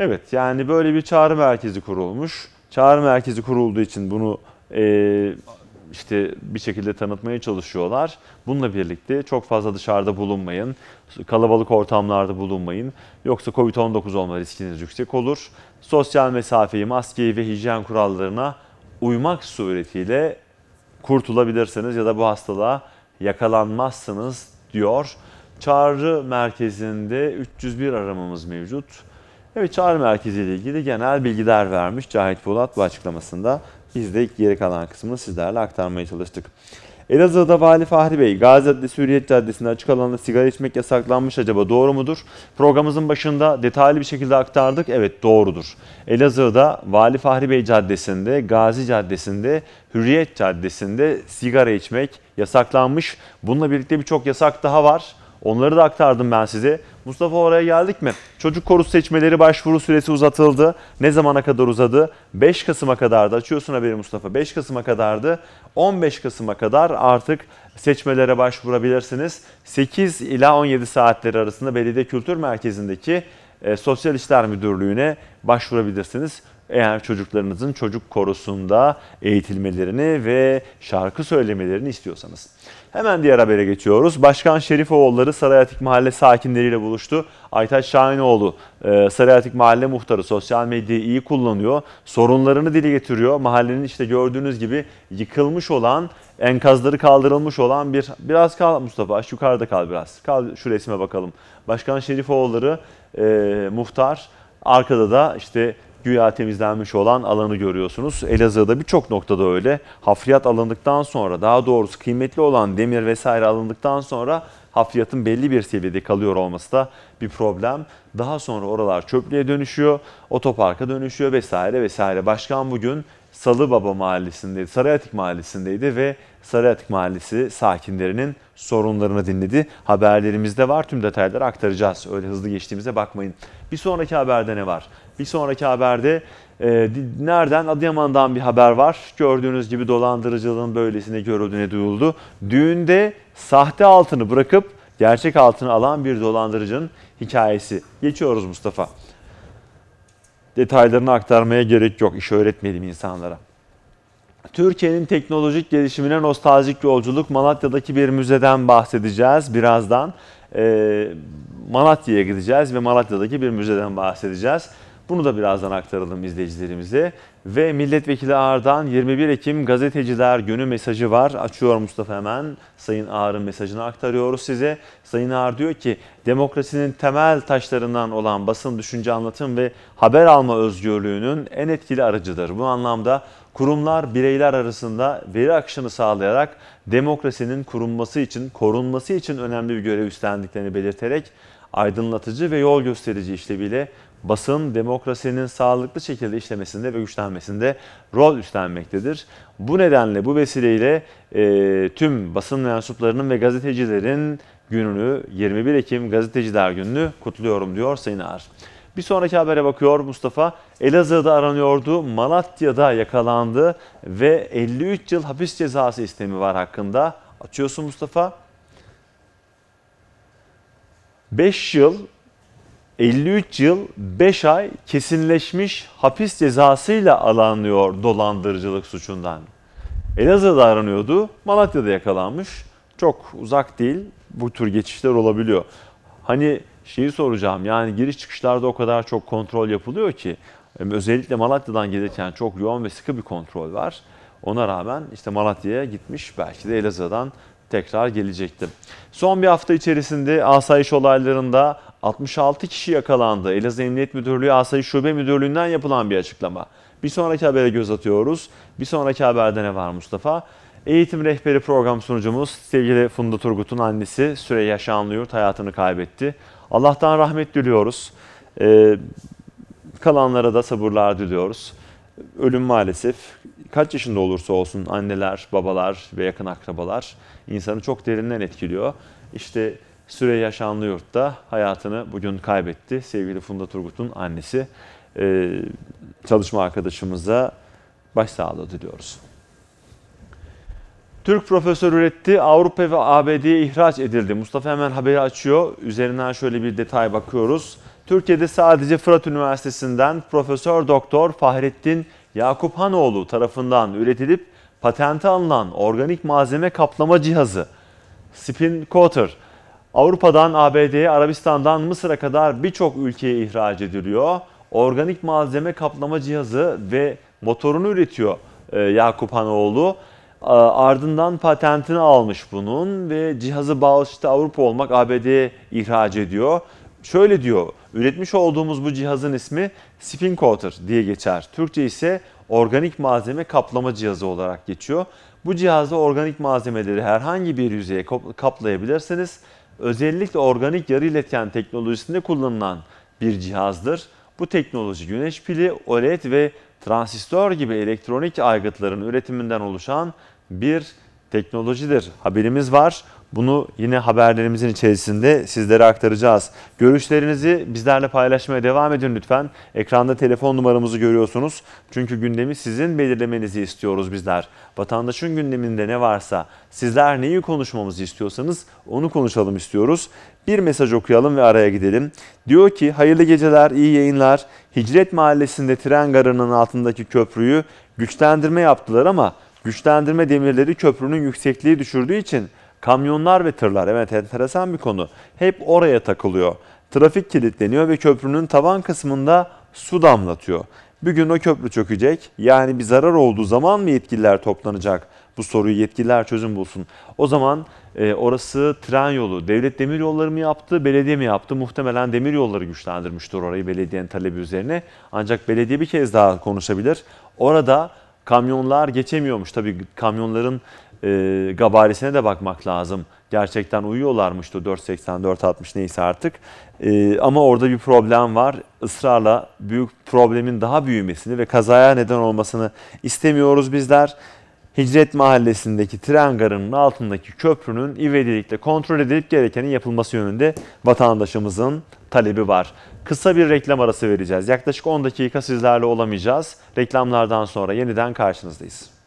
Evet yani böyle bir çağrı merkezi kurulmuş. Çağrı merkezi kurulduğu için bunu e, işte bir şekilde tanıtmaya çalışıyorlar. Bununla birlikte çok fazla dışarıda bulunmayın, kalabalık ortamlarda bulunmayın. Yoksa COVID-19 olma riskiniz yüksek olur. Sosyal mesafeyi, maskeyi ve hijyen kurallarına uymak suretiyle kurtulabilirsiniz ya da bu hastalığa yakalanmazsınız diyor. Çağrı merkezinde 301 aramamız mevcut. Evet çağrı merkeziyle ile ilgili genel bilgiler vermiş Cahit Polat bu açıklamasında. Biz de geri kalan kısmını sizlerle aktarmaya çalıştık. Elazığ'da Vali Fahri Bey, Gaziantep Hürriyet Caddesi'nde açık alanda sigara içmek yasaklanmış acaba doğru mudur? Programımızın başında detaylı bir şekilde aktardık. Evet doğrudur. Elazığ'da Vali Fahri Bey Caddesi'nde, Gazi Caddesi'nde, Hürriyet Caddesi'nde sigara içmek yasaklanmış. Bununla birlikte birçok yasak daha var. Onları da aktardım ben size. Mustafa oraya geldik mi? Çocuk koru seçmeleri başvuru süresi uzatıldı. Ne zamana kadar uzadı? 5 Kasım'a kadardı. Açıyorsun haberi Mustafa. 5 Kasım'a kadardı. 15 Kasım'a kadar artık seçmelere başvurabilirsiniz. 8 ila 17 saatleri arasında belediye kültür merkezindeki e, Sosyal İşler Müdürlüğü'ne başvurabilirsiniz. Eğer çocuklarınızın çocuk korusunda eğitilmelerini ve şarkı söylemelerini istiyorsanız. Hemen diğer habere geçiyoruz. Başkan Şerifoğulları Sarayatik Mahalle sakinleriyle buluştu. Aytaç Şahinoğlu e, Sarayatik Mahalle Muhtarı sosyal medyayı iyi kullanıyor. Sorunlarını dile getiriyor. Mahallenin işte gördüğünüz gibi yıkılmış olan, enkazları kaldırılmış olan bir... Biraz kal Mustafa, yukarıda kal biraz. Kal şu resme bakalım. Başkan Şerifoğulları, e, muhtar, arkada da işte güya temizlenmiş olan alanı görüyorsunuz. Elazığ'da birçok noktada öyle. Hafriyat alındıktan sonra daha doğrusu kıymetli olan demir vesaire alındıktan sonra hafriyatın belli bir seviyede kalıyor olması da bir problem. Daha sonra oralar çöplüğe dönüşüyor, otoparka dönüşüyor vesaire vesaire. Başkan bugün Salı Baba Mahallesi'ndeydi, Sarayatik Mahallesi'ndeydi ve Sarayatik Mahallesi sakinlerinin sorunlarını dinledi. Haberlerimizde var tüm detayları aktaracağız. Öyle hızlı geçtiğimize bakmayın. Bir sonraki haberde ne var? Bir sonraki haberde e, nereden? Adıyaman'dan bir haber var. Gördüğünüz gibi dolandırıcılığın böylesine görüldüğüne duyuldu. Düğünde sahte altını bırakıp gerçek altını alan bir dolandırıcının hikayesi. Geçiyoruz Mustafa. Detaylarını aktarmaya gerek yok. İş öğretmedim insanlara. Türkiye'nin teknolojik gelişimine nostaljik yolculuk Malatya'daki bir müzeden bahsedeceğiz birazdan. Ee, Malatya'ya gideceğiz ve Malatya'daki bir müzeden bahsedeceğiz. Bunu da birazdan aktaralım izleyicilerimize. Ve Milletvekili Ağar'dan 21 Ekim Gazeteciler Günü mesajı var. Açıyor Mustafa hemen Sayın Ağar'ın mesajını aktarıyoruz size. Sayın Ağar diyor ki demokrasinin temel taşlarından olan basın düşünce anlatım ve haber alma özgürlüğünün en etkili aracıdır. Bu anlamda kurumlar bireyler arasında veri akışını sağlayarak demokrasinin kurulması için, korunması için önemli bir görev üstlendiklerini belirterek aydınlatıcı ve yol gösterici işleviyle basın demokrasinin sağlıklı şekilde işlemesinde ve güçlenmesinde rol üstlenmektedir. Bu nedenle bu vesileyle e, tüm basın mensuplarının ve gazetecilerin gününü 21 Ekim Gazeteciler Günü'nü kutluyorum diyor Sayın Ağar. Bir sonraki habere bakıyor Mustafa. Elazığ'da aranıyordu, Malatya'da yakalandı ve 53 yıl hapis cezası istemi var hakkında. Açıyorsun Mustafa. 5 yıl 53 yıl 5 ay kesinleşmiş hapis cezasıyla alanlıyor dolandırıcılık suçundan. Elazığ'da aranıyordu, Malatya'da yakalanmış. Çok uzak değil, bu tür geçişler olabiliyor. Hani şeyi soracağım yani giriş çıkışlarda o kadar çok kontrol yapılıyor ki özellikle Malatya'dan gelirken çok yoğun ve sıkı bir kontrol var. Ona rağmen işte Malatya'ya gitmiş belki de Elazığ'dan tekrar gelecektim. Son bir hafta içerisinde asayiş olaylarında 66 kişi yakalandı. Elazığ Emniyet Müdürlüğü Asayiş Şube Müdürlüğü'nden yapılan bir açıklama. Bir sonraki habere göz atıyoruz. Bir sonraki haberde ne var Mustafa? Eğitim rehberi program sunucumuz sevgili Funda Turgut'un annesi Süreyya Şanlıyurt hayatını kaybetti. Allah'tan rahmet diliyoruz. Ee, kalanlara da sabırlar diliyoruz. Ölüm maalesef kaç yaşında olursa olsun anneler, babalar ve yakın akrabalar insanı çok derinden etkiliyor. İşte Süreyya Şanlıyurt da hayatını bugün kaybetti. Sevgili Funda Turgut'un annesi. Ee, çalışma arkadaşımıza başsağlığı diliyoruz. Türk profesör üretti, Avrupa ve ABD'ye ihraç edildi. Mustafa hemen haberi açıyor. Üzerinden şöyle bir detay bakıyoruz. Türkiye'de sadece Fırat Üniversitesi'nden Profesör Doktor Fahrettin Yakuphanoğlu tarafından üretilip patente alınan organik malzeme kaplama cihazı Spin Coater Avrupa'dan ABD'ye, Arabistan'dan Mısır'a kadar birçok ülkeye ihraç ediliyor. Organik malzeme kaplama cihazı ve motorunu üretiyor e, Yakup Hanoğlu. Ardından patentini almış bunun ve cihazı bağışta Avrupa olmak ABD'ye ihraç ediyor. Şöyle diyor, üretmiş olduğumuz bu cihazın ismi spin coater diye geçer. Türkçe ise organik malzeme kaplama cihazı olarak geçiyor. Bu cihazda organik malzemeleri herhangi bir yüzeye kaplayabilirsiniz özellikle organik yarı iletken teknolojisinde kullanılan bir cihazdır. Bu teknoloji güneş pili, OLED ve transistör gibi elektronik aygıtların üretiminden oluşan bir teknolojidir. Haberimiz var. Bunu yine haberlerimizin içerisinde sizlere aktaracağız. Görüşlerinizi bizlerle paylaşmaya devam edin lütfen. Ekranda telefon numaramızı görüyorsunuz. Çünkü gündemi sizin belirlemenizi istiyoruz bizler. Vatandaşın gündeminde ne varsa, sizler neyi konuşmamızı istiyorsanız onu konuşalım istiyoruz. Bir mesaj okuyalım ve araya gidelim. Diyor ki hayırlı geceler, iyi yayınlar. Hicret Mahallesi'nde tren garının altındaki köprüyü güçlendirme yaptılar ama güçlendirme demirleri köprünün yüksekliği düşürdüğü için Kamyonlar ve tırlar evet enteresan bir konu. Hep oraya takılıyor. Trafik kilitleniyor ve köprünün tavan kısmında su damlatıyor. Bir gün o köprü çökecek. Yani bir zarar olduğu zaman mı yetkililer toplanacak? Bu soruyu yetkililer çözüm bulsun. O zaman e, orası tren yolu. Devlet demir yolları mı yaptı, belediye mi yaptı? Muhtemelen demir yolları güçlendirmiştir orayı belediyenin talebi üzerine. Ancak belediye bir kez daha konuşabilir. Orada kamyonlar geçemiyormuş. Tabii kamyonların e, ee, gabarisine de bakmak lazım. Gerçekten uyuyorlarmıştı 4.84 60 neyse artık. E, ama orada bir problem var. Israrla büyük problemin daha büyümesini ve kazaya neden olmasını istemiyoruz bizler. Hicret Mahallesi'ndeki tren garının altındaki köprünün ivedilikle kontrol edilip gerekenin yapılması yönünde vatandaşımızın talebi var. Kısa bir reklam arası vereceğiz. Yaklaşık 10 dakika sizlerle olamayacağız. Reklamlardan sonra yeniden karşınızdayız.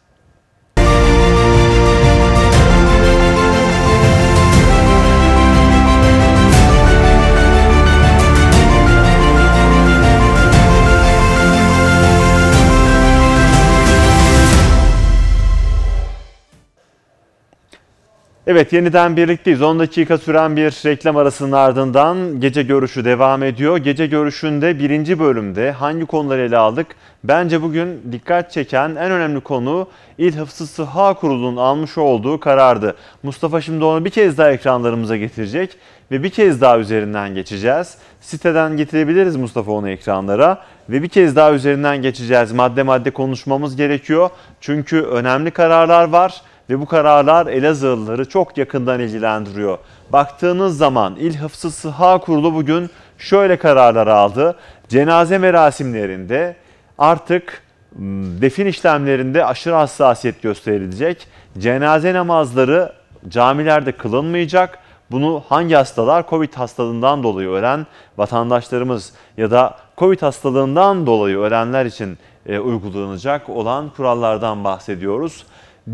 Evet yeniden birlikteyiz. 10 dakika süren bir reklam arasının ardından gece görüşü devam ediyor. Gece görüşünde birinci bölümde hangi konuları ele aldık? Bence bugün dikkat çeken en önemli konu İl Hıfzı Sıha Kurulu'nun almış olduğu karardı. Mustafa şimdi onu bir kez daha ekranlarımıza getirecek ve bir kez daha üzerinden geçeceğiz. Siteden getirebiliriz Mustafa onu ekranlara ve bir kez daha üzerinden geçeceğiz. Madde madde konuşmamız gerekiyor. Çünkü önemli kararlar var ve bu kararlar Elazığlıları çok yakından ilgilendiriyor. Baktığınız zaman İl Hıfzı Sıha Kurulu bugün şöyle kararlar aldı. Cenaze merasimlerinde artık ıı, defin işlemlerinde aşırı hassasiyet gösterilecek. Cenaze namazları camilerde kılınmayacak. Bunu hangi hastalar COVID hastalığından dolayı ölen vatandaşlarımız ya da COVID hastalığından dolayı ölenler için e, uygulanacak olan kurallardan bahsediyoruz.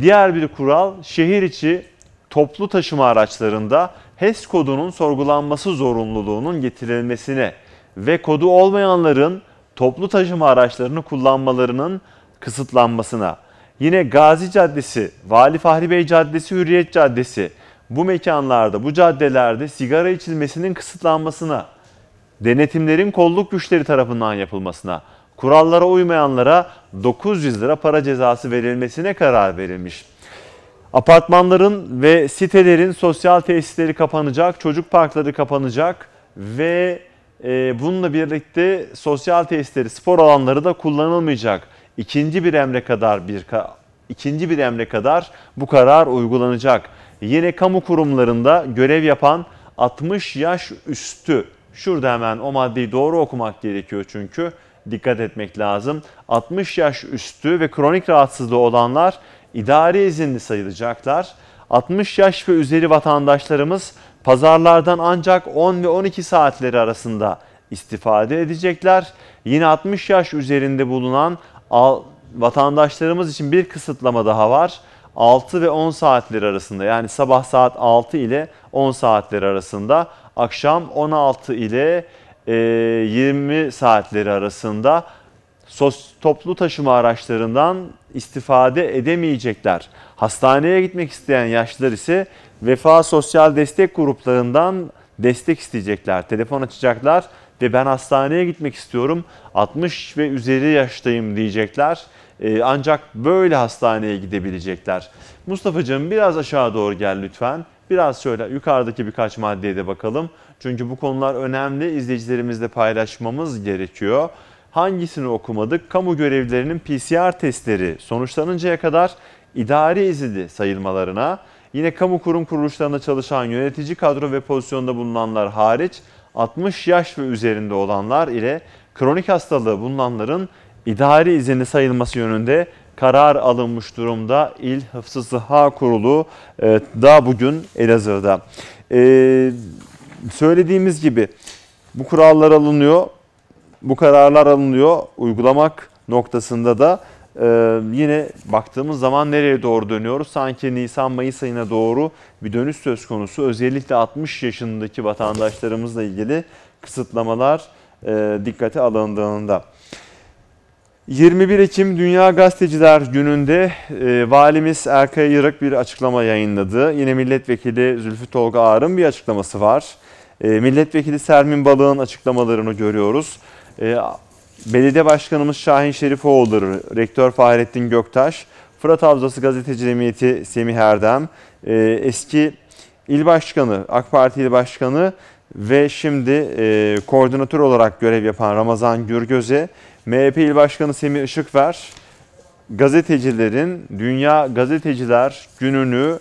Diğer bir kural şehir içi toplu taşıma araçlarında HES kodunun sorgulanması zorunluluğunun getirilmesine ve kodu olmayanların toplu taşıma araçlarını kullanmalarının kısıtlanmasına. Yine Gazi Caddesi, Vali Fahri Bey Caddesi, Hürriyet Caddesi bu mekanlarda, bu caddelerde sigara içilmesinin kısıtlanmasına, denetimlerin kolluk güçleri tarafından yapılmasına, kurallara uymayanlara 900 lira para cezası verilmesine karar verilmiş. Apartmanların ve sitelerin sosyal tesisleri kapanacak, çocuk parkları kapanacak ve e, bununla birlikte sosyal tesisleri, spor alanları da kullanılmayacak. İkinci bir emre kadar bir ikinci bir emre kadar bu karar uygulanacak. Yine kamu kurumlarında görev yapan 60 yaş üstü şurada hemen o maddeyi doğru okumak gerekiyor çünkü dikkat etmek lazım. 60 yaş üstü ve kronik rahatsızlığı olanlar idari izinli sayılacaklar. 60 yaş ve üzeri vatandaşlarımız pazarlardan ancak 10 ve 12 saatleri arasında istifade edecekler. Yine 60 yaş üzerinde bulunan vatandaşlarımız için bir kısıtlama daha var. 6 ve 10 saatleri arasında yani sabah saat 6 ile 10 saatleri arasında akşam 16 ile 20 ee, saatleri arasında sos, toplu taşıma araçlarından istifade edemeyecekler. Hastaneye gitmek isteyen yaşlılar ise vefa sosyal destek gruplarından destek isteyecekler. Telefon açacaklar ve ben hastaneye gitmek istiyorum 60 ve üzeri yaştayım diyecekler. Ee, ancak böyle hastaneye gidebilecekler. Mustafa'cığım biraz aşağı doğru gel lütfen. Biraz şöyle yukarıdaki birkaç maddeye de bakalım. Çünkü bu konular önemli. İzleyicilerimizle paylaşmamız gerekiyor. Hangisini okumadık? Kamu görevlilerinin PCR testleri sonuçlanıncaya kadar idari izili sayılmalarına, yine kamu kurum kuruluşlarında çalışan yönetici kadro ve pozisyonda bulunanlar hariç 60 yaş ve üzerinde olanlar ile kronik hastalığı bulunanların idari izni sayılması yönünde karar alınmış durumda İl Hıfzı Sıha Kurulu e, daha bugün Elazığ'da. E, söylediğimiz gibi bu kurallar alınıyor, bu kararlar alınıyor. Uygulamak noktasında da ee, yine baktığımız zaman nereye doğru dönüyoruz? Sanki Nisan-Mayıs ayına doğru bir dönüş söz konusu. Özellikle 60 yaşındaki vatandaşlarımızla ilgili kısıtlamalar e, dikkate alındığında. 21 Ekim Dünya Gazeteciler Günü'nde e, valimiz Erkay Yırık bir açıklama yayınladı. Yine milletvekili Zülfü Tolga Ağar'ın bir açıklaması var. E, Milletvekili Sermin Balığın açıklamalarını görüyoruz. Ee, belediye Başkanımız Şahin Şerifoğlu, Rektör Fahrettin Göktaş, Fırat Havzası Gazeteci Cemiyeti Semih Erdem, ee, eski il başkanı, AK Parti il başkanı ve şimdi e, koordinatör olarak görev yapan Ramazan Gürgöz'e MHP il başkanı Semih Işıkver gazetecilerin Dünya Gazeteciler Günü'nü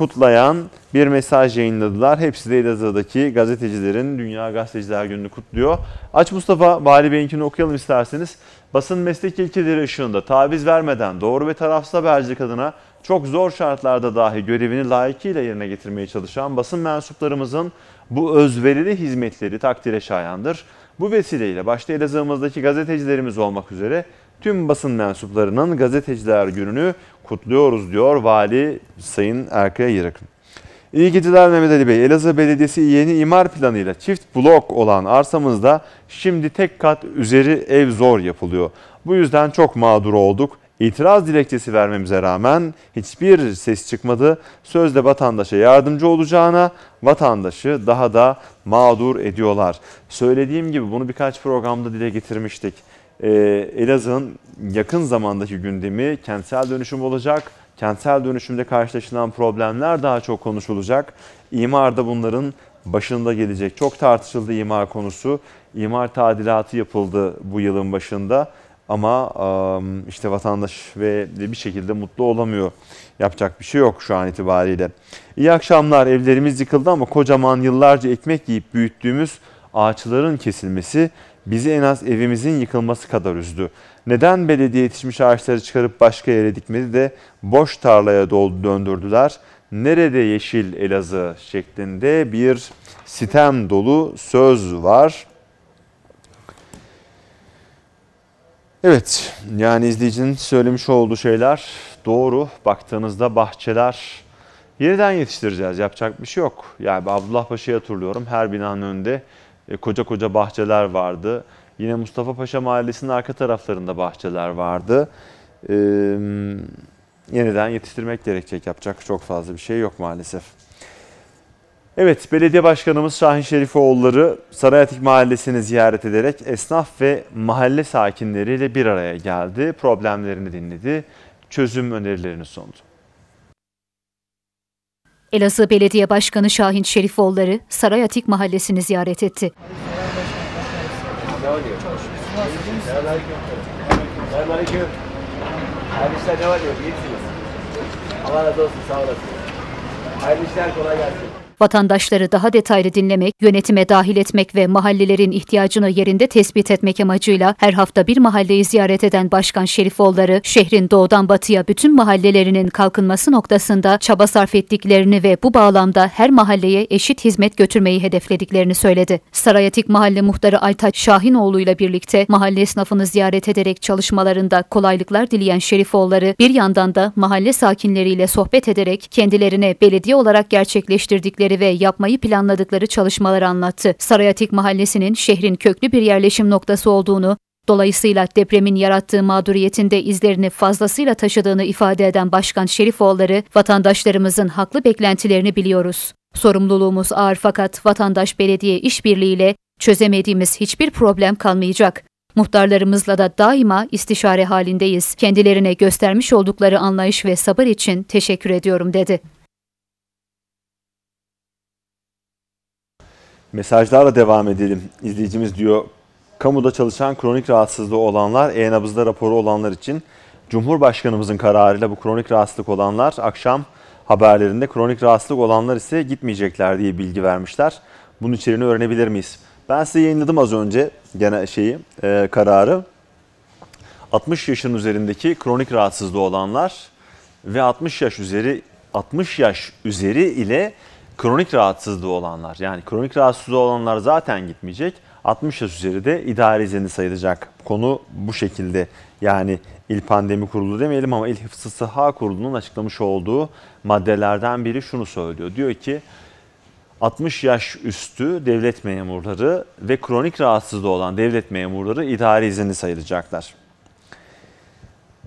kutlayan bir mesaj yayınladılar. Hepsi de Elazığ'daki gazetecilerin Dünya Gazeteciler Günü'nü kutluyor. Aç Mustafa Vali Bey'inkini okuyalım isterseniz. Basın meslek ilkeleri ışığında taviz vermeden doğru ve tarafsız habercilik adına çok zor şartlarda dahi görevini layıkıyla yerine getirmeye çalışan basın mensuplarımızın bu özverili hizmetleri takdire şayandır. Bu vesileyle başta Elazığ'ımızdaki gazetecilerimiz olmak üzere tüm basın mensuplarının gazeteciler gününü kutluyoruz diyor Vali Sayın Erkaya Yırakın. İyi geceler Mehmet Ali Bey. Elazığ Belediyesi yeni imar planıyla çift blok olan arsamızda şimdi tek kat üzeri ev zor yapılıyor. Bu yüzden çok mağdur olduk. İtiraz dilekçesi vermemize rağmen hiçbir ses çıkmadı. Sözde vatandaşa yardımcı olacağına vatandaşı daha da mağdur ediyorlar. Söylediğim gibi bunu birkaç programda dile getirmiştik. Ee, Elazığ'ın yakın zamandaki gündemi kentsel dönüşüm olacak. Kentsel dönüşümde karşılaşılan problemler daha çok konuşulacak. İmar da bunların başında gelecek. Çok tartışıldı imar konusu. İmar tadilatı yapıldı bu yılın başında ama işte vatandaş ve bir şekilde mutlu olamıyor. Yapacak bir şey yok şu an itibariyle. İyi akşamlar. Evlerimiz yıkıldı ama kocaman yıllarca ekmek yiyip büyüttüğümüz ağaçların kesilmesi bizi en az evimizin yıkılması kadar üzdü. Neden belediye yetişmiş ağaçları çıkarıp başka yere dikmedi de boş tarlaya doldu döndürdüler? Nerede yeşil Elazığ şeklinde bir sitem dolu söz var. Evet yani izleyicinin söylemiş olduğu şeyler doğru. Baktığınızda bahçeler yeniden yetiştireceğiz. Yapacak bir şey yok. Yani Abdullah Paşa'yı hatırlıyorum. Her binanın önünde e, koca koca bahçeler vardı. Yine Mustafa Paşa Mahallesi'nin arka taraflarında bahçeler vardı. Ee, yeniden yetiştirmek gerekecek. Yapacak çok fazla bir şey yok maalesef. Evet, belediye başkanımız Şahin Şerifoğulları Sarayatik Mahallesi'ni ziyaret ederek esnaf ve mahalle sakinleriyle bir araya geldi. Problemlerini dinledi, çözüm önerilerini sundu. Elazığ Belediye Başkanı Şahin Şerifoğulları Saray Atik Mahallesi'ni ziyaret etti. Hayırlı işler ne var diyor? İyisiniz. Allah razı olsun, sağ olasın. Hayırlı işler kolay gelsin vatandaşları daha detaylı dinlemek, yönetime dahil etmek ve mahallelerin ihtiyacını yerinde tespit etmek amacıyla her hafta bir mahalleyi ziyaret eden Başkan Şerifoğulları, şehrin doğudan batıya bütün mahallelerinin kalkınması noktasında çaba sarf ettiklerini ve bu bağlamda her mahalleye eşit hizmet götürmeyi hedeflediklerini söyledi. Sarayatik Mahalle Muhtarı Aytaç Şahinoğlu ile birlikte mahalle esnafını ziyaret ederek çalışmalarında kolaylıklar dileyen Şerifoğulları, bir yandan da mahalle sakinleriyle sohbet ederek kendilerine belediye olarak gerçekleştirdikleri ve yapmayı planladıkları çalışmaları anlattı. Sarayatik Mahallesi'nin şehrin köklü bir yerleşim noktası olduğunu, Dolayısıyla depremin yarattığı mağduriyetinde izlerini fazlasıyla taşıdığını ifade eden Başkan Şerifoğulları, vatandaşlarımızın haklı beklentilerini biliyoruz. Sorumluluğumuz ağır fakat vatandaş belediye işbirliğiyle çözemediğimiz hiçbir problem kalmayacak. Muhtarlarımızla da daima istişare halindeyiz. Kendilerine göstermiş oldukları anlayış ve sabır için teşekkür ediyorum dedi. Mesajlarla devam edelim. İzleyicimiz diyor, kamuda çalışan kronik rahatsızlığı olanlar, e-nabızda raporu olanlar için Cumhurbaşkanımızın kararıyla bu kronik rahatsızlık olanlar akşam haberlerinde kronik rahatsızlık olanlar ise gitmeyecekler diye bilgi vermişler. Bunun içeriğini öğrenebilir miyiz? Ben size yayınladım az önce gene şeyi, e, kararı. 60 yaşın üzerindeki kronik rahatsızlığı olanlar ve 60 yaş üzeri 60 yaş üzeri ile kronik rahatsızlığı olanlar yani kronik rahatsızlığı olanlar zaten gitmeyecek. 60 yaş üzeri de idari izni sayılacak. Konu bu şekilde. Yani il Pandemi Kurulu demeyelim ama il Hıfzı Sıha Kurulu'nun açıklamış olduğu maddelerden biri şunu söylüyor. Diyor ki 60 yaş üstü devlet memurları ve kronik rahatsızlığı olan devlet memurları idari izni sayılacaklar.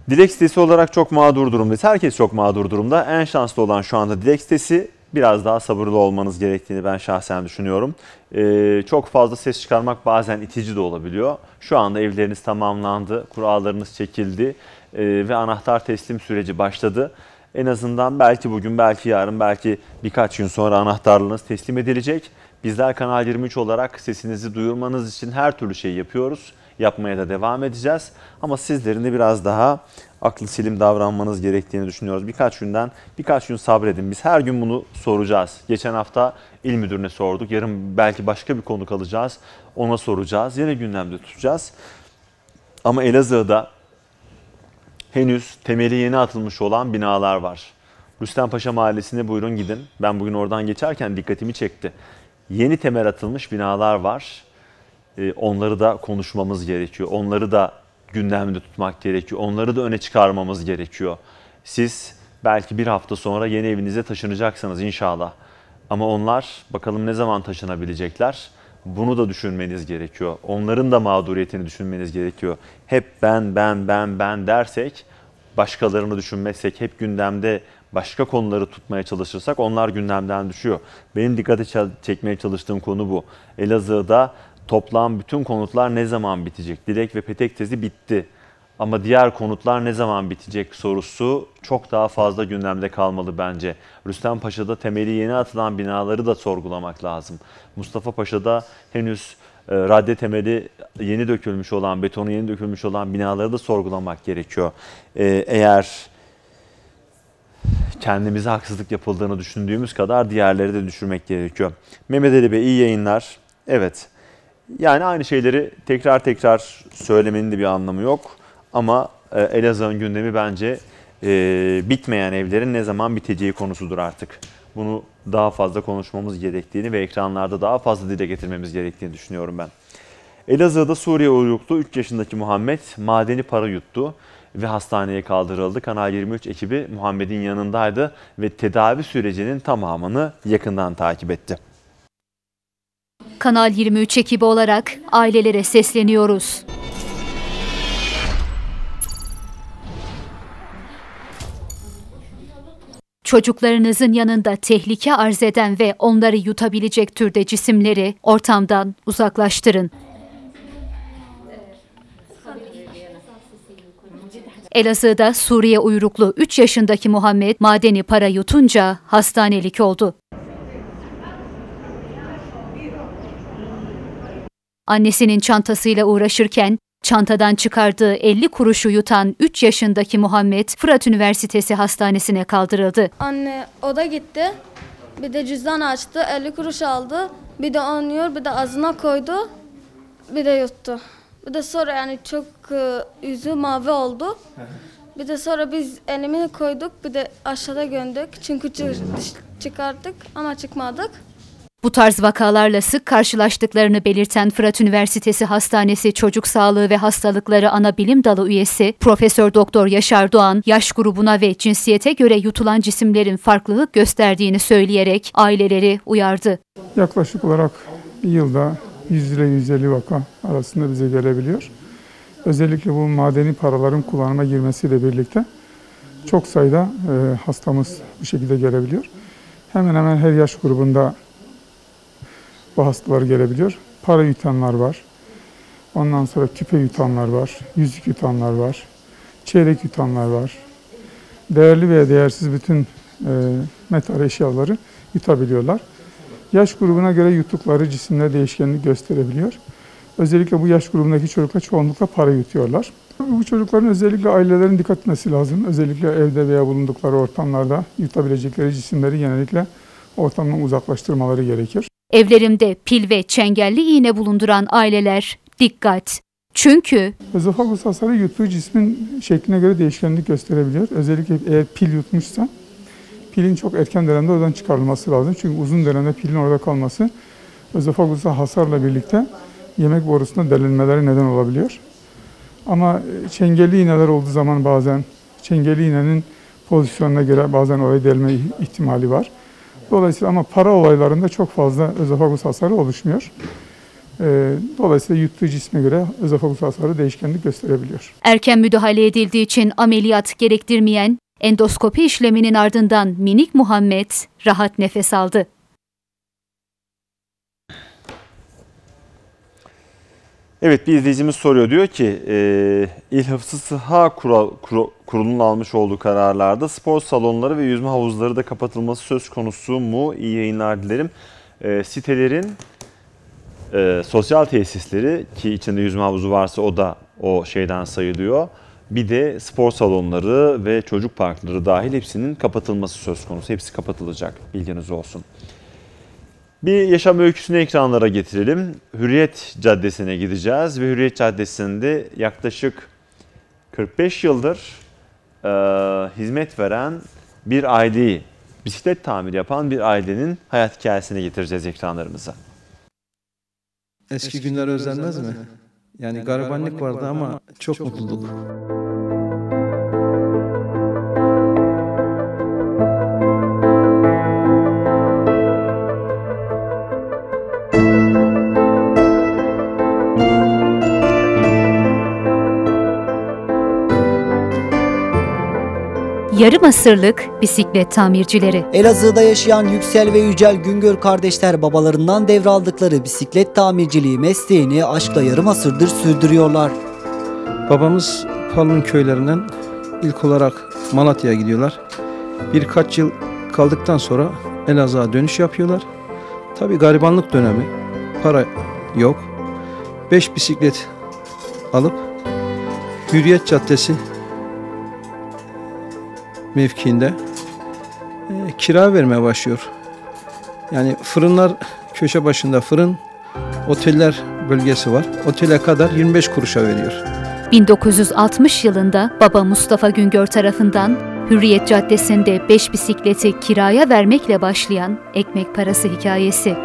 Dilek sitesi olarak çok mağdur durumdayız. Herkes çok mağdur durumda. En şanslı olan şu anda Dilek sitesi biraz daha sabırlı olmanız gerektiğini ben şahsen düşünüyorum. Ee, çok fazla ses çıkarmak bazen itici de olabiliyor. Şu anda evleriniz tamamlandı, kurallarınız çekildi e, ve anahtar teslim süreci başladı. En azından belki bugün, belki yarın, belki birkaç gün sonra anahtarlarınız teslim edilecek. Bizler Kanal 23 olarak sesinizi duyurmanız için her türlü şey yapıyoruz yapmaya da devam edeceğiz. Ama sizlerin de biraz daha aklı silim davranmanız gerektiğini düşünüyoruz. Birkaç günden birkaç gün sabredin. Biz her gün bunu soracağız. Geçen hafta il müdürüne sorduk. Yarın belki başka bir konuk alacağız. Ona soracağız. Yine gündemde tutacağız. Ama Elazığ'da henüz temeli yeni atılmış olan binalar var. Rüstempaşa Mahallesi'ne buyurun gidin. Ben bugün oradan geçerken dikkatimi çekti. Yeni temel atılmış binalar var. Ee, onları da konuşmamız gerekiyor. Onları da gündemde tutmak gerekiyor. Onları da öne çıkarmamız gerekiyor. Siz belki bir hafta sonra yeni evinize taşınacaksınız inşallah. Ama onlar bakalım ne zaman taşınabilecekler? Bunu da düşünmeniz gerekiyor. Onların da mağduriyetini düşünmeniz gerekiyor. Hep ben, ben, ben, ben dersek, başkalarını düşünmezsek, hep gündemde başka konuları tutmaya çalışırsak onlar gündemden düşüyor. Benim dikkate çekmeye çalıştığım konu bu. Elazığ'da toplam bütün konutlar ne zaman bitecek? Direk ve petek tezi bitti. Ama diğer konutlar ne zaman bitecek sorusu çok daha fazla gündemde kalmalı bence. Rüstem Paşa'da temeli yeni atılan binaları da sorgulamak lazım. Mustafa Paşa'da henüz e, radde temeli yeni dökülmüş olan, betonu yeni dökülmüş olan binaları da sorgulamak gerekiyor. E, eğer kendimize haksızlık yapıldığını düşündüğümüz kadar diğerleri de düşürmek gerekiyor. Mehmet Ali Bey iyi yayınlar. Evet yani aynı şeyleri tekrar tekrar söylemenin de bir anlamı yok. Ama e, Elazığ'ın gündemi bence e, bitmeyen evlerin ne zaman biteceği konusudur artık. Bunu daha fazla konuşmamız gerektiğini ve ekranlarda daha fazla dile getirmemiz gerektiğini düşünüyorum ben. Elazığ'da Suriye uyruklu 3 yaşındaki Muhammed madeni para yuttu ve hastaneye kaldırıldı. Kanal 23 ekibi Muhammed'in yanındaydı ve tedavi sürecinin tamamını yakından takip etti. Kanal 23 ekibi olarak ailelere sesleniyoruz. Çocuklarınızın yanında tehlike arz eden ve onları yutabilecek türde cisimleri ortamdan uzaklaştırın. Elazığ'da Suriye uyruklu 3 yaşındaki Muhammed madeni para yutunca hastanelik oldu. Annesinin çantasıyla uğraşırken çantadan çıkardığı 50 kuruşu yutan 3 yaşındaki Muhammed Fırat Üniversitesi Hastanesi'ne kaldırıldı. Anne o da gitti. Bir de cüzdan açtı, 50 kuruş aldı. Bir de anlıyor, bir de ağzına koydu. Bir de yuttu. Bir de sonra yani çok e, yüzü mavi oldu. Bir de sonra biz elimi koyduk, bir de aşağıda gömdük. Çünkü çıkardık ama çıkmadık. Bu tarz vakalarla sık karşılaştıklarını belirten Fırat Üniversitesi Hastanesi Çocuk Sağlığı ve Hastalıkları Ana Bilim Dalı üyesi Profesör Doktor Yaşar Doğan, yaş grubuna ve cinsiyete göre yutulan cisimlerin farklılık gösterdiğini söyleyerek aileleri uyardı. Yaklaşık olarak bir yılda 100 ile 150 vaka arasında bize gelebiliyor. Özellikle bu madeni paraların kullanıma girmesiyle birlikte çok sayıda e, hastamız bu şekilde gelebiliyor. Hemen hemen her yaş grubunda bu hastalar gelebiliyor. Para yutanlar var. Ondan sonra küpe yutanlar var. Yüzük yutanlar var. Çeyrek yutanlar var. Değerli veya değersiz bütün e, metal eşyaları yutabiliyorlar. Yaş grubuna göre yuttukları cisimler değişkenlik gösterebiliyor. Özellikle bu yaş grubundaki çocuklar çoğunlukla para yutuyorlar. Bu çocukların özellikle ailelerin dikkat etmesi lazım. Özellikle evde veya bulundukları ortamlarda yutabilecekleri cisimleri genellikle ortamdan uzaklaştırmaları gerekir. Evlerimde pil ve çengelli iğne bulunduran aileler dikkat. Çünkü özofagus hasarı yuttuğu cismin şekline göre değişkenlik gösterebiliyor. Özellikle eğer pil yutmuşsa pilin çok erken dönemde oradan çıkarılması lazım. Çünkü uzun dönemde pilin orada kalması özofagusa hasarla birlikte yemek borusunda delinmeleri neden olabiliyor. Ama e, çengelli iğneler olduğu zaman bazen çengelli iğnenin pozisyonuna göre bazen oraya delme ihtimali var. Dolayısıyla ama para olaylarında çok fazla özofagus hasarı oluşmuyor. Ee, dolayısıyla yuttuğu cisme göre özofagus hasarı değişkenlik gösterebiliyor. Erken müdahale edildiği için ameliyat gerektirmeyen endoskopi işleminin ardından minik Muhammed rahat nefes aldı. Evet bir izleyicimiz soruyor diyor ki e, İl Hıfzı Sıha kural, kur, Kurulu'nun almış olduğu kararlarda spor salonları ve yüzme havuzları da kapatılması söz konusu mu? İyi yayınlar dilerim. E, sitelerin e, sosyal tesisleri ki içinde yüzme havuzu varsa o da o şeyden sayılıyor. Bir de spor salonları ve çocuk parkları dahil hepsinin kapatılması söz konusu. Hepsi kapatılacak bilginiz olsun. Bir yaşam öyküsünü ekranlara getirelim. Hürriyet Caddesi'ne gideceğiz ve Hürriyet Caddesi'nde yaklaşık 45 yıldır e, hizmet veren bir aileyi, bisiklet tamir yapan bir ailenin hayat hikayesini getireceğiz ekranlarımıza. Eski, Eski günler özlenmez mi? Yani, yani garibanlık vardı ama çok mutluluk. mutluluk. Yarım asırlık bisiklet tamircileri. Elazığ'da yaşayan Yüksel ve Yücel Güngör kardeşler babalarından devraldıkları bisiklet tamirciliği mesleğini aşkla yarım asırdır sürdürüyorlar. Babamız Palın köylerinden ilk olarak Malatya'ya gidiyorlar. Birkaç yıl kaldıktan sonra Elazığ'a dönüş yapıyorlar. Tabi garibanlık dönemi, para yok. Beş bisiklet alıp Hürriyet Caddesi mevkiinde e, kira vermeye başlıyor. Yani fırınlar köşe başında fırın, oteller bölgesi var. Otele kadar 25 kuruşa veriyor. 1960 yılında baba Mustafa Güngör tarafından Hürriyet Caddesi'nde 5 bisikleti kiraya vermekle başlayan ekmek parası hikayesi.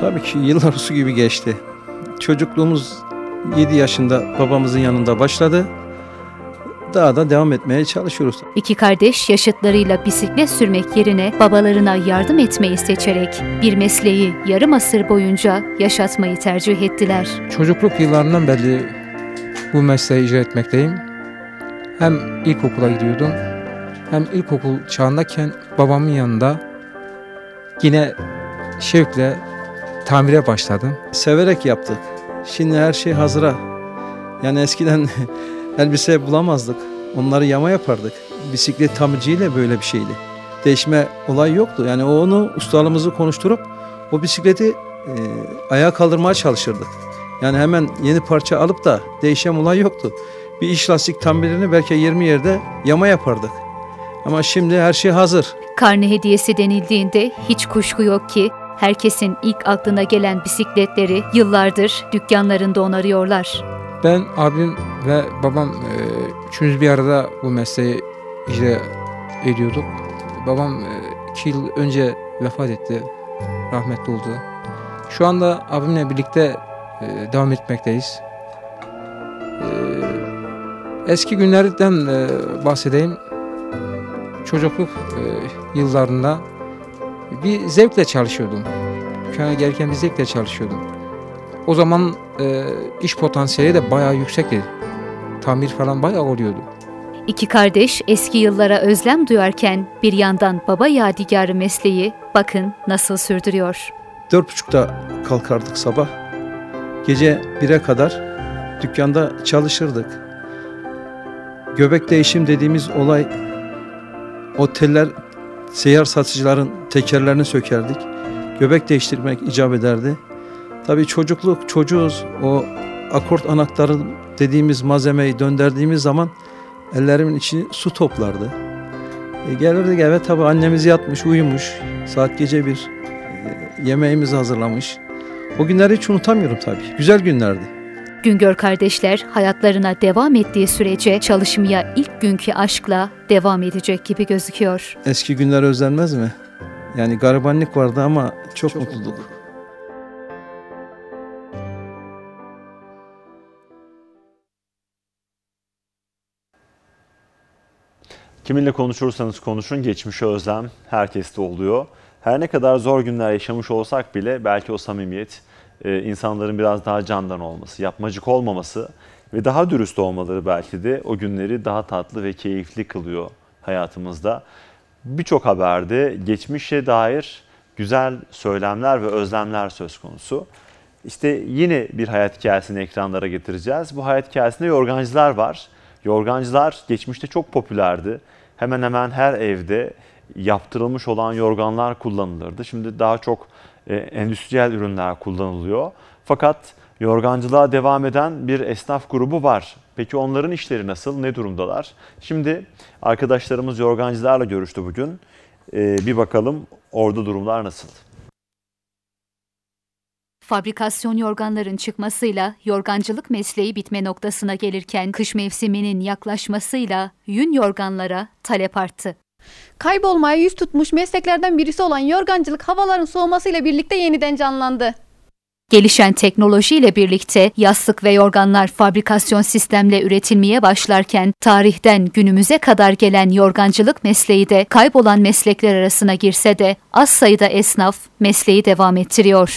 Tabii ki yıllar su gibi geçti. Çocukluğumuz 7 yaşında babamızın yanında başladı daha da devam etmeye çalışıyoruz. İki kardeş yaşıtlarıyla bisiklet sürmek yerine babalarına yardım etmeyi seçerek bir mesleği yarım asır boyunca yaşatmayı tercih ettiler. Çocukluk yıllarından beri bu mesleği icra etmekteyim. Hem ilkokula gidiyordum hem ilkokul çağındayken babamın yanında yine şevkle tamire başladım. Severek yaptık. Şimdi her şey hazıra. Yani eskiden elbise bulamazdık. Onları yama yapardık. Bisiklet tamirciyle böyle bir şeydi. Değişme olay yoktu. Yani onu ustalığımızı konuşturup o bisikleti e, ayağa kaldırmaya çalışırdık. Yani hemen yeni parça alıp da değişen olay yoktu. Bir iş lastik tamirlerini belki 20 yerde yama yapardık. Ama şimdi her şey hazır. Karne hediyesi denildiğinde hiç kuşku yok ki herkesin ilk aklına gelen bisikletleri yıllardır dükkanlarında onarıyorlar. Ben abim ve babam e, üçümüz bir arada bu mesleği icra ediyorduk. Babam e, iki yıl önce vefat etti. Rahmetli oldu. Şu anda abimle birlikte e, devam etmekteyiz. eski günlerden bahsedeyim. Çocukluk yıllarında bir zevkle çalışıyordum. Dükkana gelirken bir zevkle çalışıyordum. O zaman e, iş potansiyeli de bayağı yüksekti. Tamir falan bayağı oluyordu. İki kardeş eski yıllara özlem duyarken bir yandan baba yadigarı mesleği bakın nasıl sürdürüyor. Dört buçukta kalkardık sabah. Gece bire kadar dükkanda çalışırdık. Göbek değişim dediğimiz olay oteller seyyar satıcıların tekerlerini sökerdik. Göbek değiştirmek icap ederdi. Tabii çocukluk, çocuğuz. O akort anahtarı dediğimiz malzemeyi döndürdüğümüz zaman ellerimin içi su toplardı. E, gelirdik eve tabii annemiz yatmış, uyumuş. Saat gece bir. E, yemeğimizi hazırlamış. O günleri hiç unutamıyorum tabii. Güzel günlerdi. Güngör kardeşler hayatlarına devam ettiği sürece çalışmaya ilk günkü aşkla devam edecek gibi gözüküyor. Eski günler özlenmez mi? Yani garibanlık vardı ama çok, çok mutluluk. mutluluk. Kiminle konuşursanız konuşun geçmişe özlem herkeste oluyor. Her ne kadar zor günler yaşamış olsak bile belki o samimiyet, e, insanların biraz daha candan olması, yapmacık olmaması ve daha dürüst olmaları belki de o günleri daha tatlı ve keyifli kılıyor hayatımızda. Birçok haberde geçmişe dair güzel söylemler ve özlemler söz konusu. İşte yine bir hayat hikayesini ekranlara getireceğiz. Bu hayat hikayesinde yorgancılar var. Yorgancılar geçmişte çok popülerdi. Hemen hemen her evde yaptırılmış olan yorganlar kullanılırdı. Şimdi daha çok e, endüstriyel ürünler kullanılıyor. Fakat yorgancılığa devam eden bir esnaf grubu var. Peki onların işleri nasıl? Ne durumdalar? Şimdi arkadaşlarımız yorgancılarla görüştü bugün. E, bir bakalım orada durumlar nasıl? Fabrikasyon yorganların çıkmasıyla yorgancılık mesleği bitme noktasına gelirken kış mevsiminin yaklaşmasıyla yün yorganlara talep arttı. Kaybolmaya yüz tutmuş mesleklerden birisi olan yorgancılık havaların soğumasıyla birlikte yeniden canlandı. Gelişen teknolojiyle birlikte yastık ve yorganlar fabrikasyon sistemle üretilmeye başlarken tarihten günümüze kadar gelen yorgancılık mesleği de kaybolan meslekler arasına girse de az sayıda esnaf mesleği devam ettiriyor.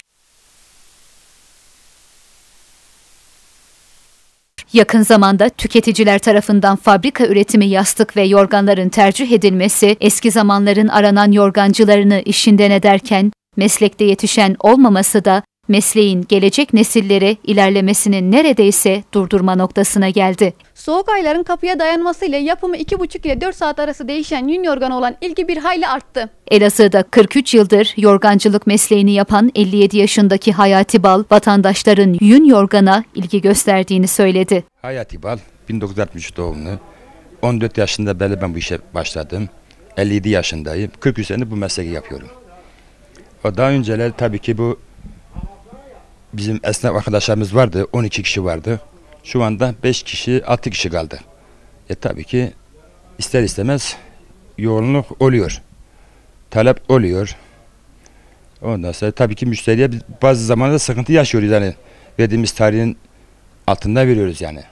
Yakın zamanda tüketiciler tarafından fabrika üretimi yastık ve yorganların tercih edilmesi, eski zamanların aranan yorgancılarını işinden ederken, meslekte yetişen olmaması da mesleğin gelecek nesillere ilerlemesinin neredeyse durdurma noktasına geldi. Soğuk ayların kapıya dayanmasıyla yapımı 2,5 ile 4 saat arası değişen yün yorganı olan ilgi bir hayli arttı. Elazığ'da 43 yıldır yorgancılık mesleğini yapan 57 yaşındaki Hayati Bal, vatandaşların yün yorgana ilgi gösterdiğini söyledi. Hayati Bal, 1963 doğumlu. 14 yaşında beri ben bu işe başladım. 57 yaşındayım. 43 senedir bu mesleği yapıyorum. O daha önceler tabii ki bu bizim esnaf arkadaşlarımız vardı. 12 kişi vardı. Şu anda 5 kişi, 6 kişi kaldı. E tabii ki ister istemez yoğunluk oluyor. Talep oluyor. Ondan sonra tabii ki müşteriye bazı zamanlarda sıkıntı yaşıyoruz. Yani verdiğimiz tarihin altında veriyoruz yani.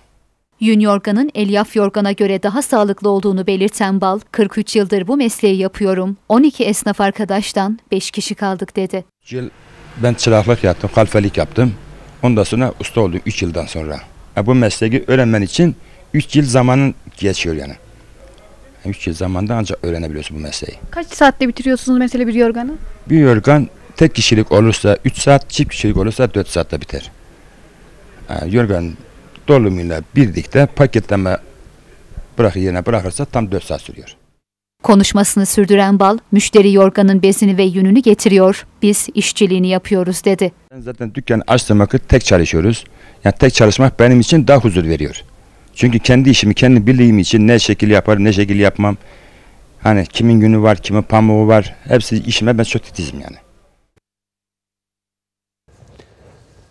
Yün yorganın elyaf yorgana göre daha sağlıklı olduğunu belirten Bal, 43 yıldır bu mesleği yapıyorum. 12 esnaf arkadaştan 5 kişi kaldık dedi. Yıl ben çıraklık yaptım, kalfelik yaptım. Ondan sonra usta oldum 3 yıldan sonra bu mesleği öğrenmen için 3 yıl zamanın geçiyor yani. 3 yıl zamanda ancak öğrenebiliyorsun bu mesleği. Kaç saatte bitiriyorsunuz mesela bir yorganı? Bir yorgan tek kişilik olursa 3 saat, çift kişilik olursa 4 saatte biter. Yani yorgan dolumuyla birlikte paketleme bırak yerine bırakırsa tam 4 saat sürüyor. Konuşmasını sürdüren Bal, müşteri yorganın bezini ve yününü getiriyor. Biz işçiliğini yapıyoruz dedi. Ben zaten dükkanı açtığım tek çalışıyoruz. Yani tek çalışmak benim için daha huzur veriyor. Çünkü kendi işimi, kendi bildiğim için ne şekil yaparım, ne şekil yapmam. Hani kimin günü var, kimin pamuğu var. Hepsi işime ben çok titizim yani.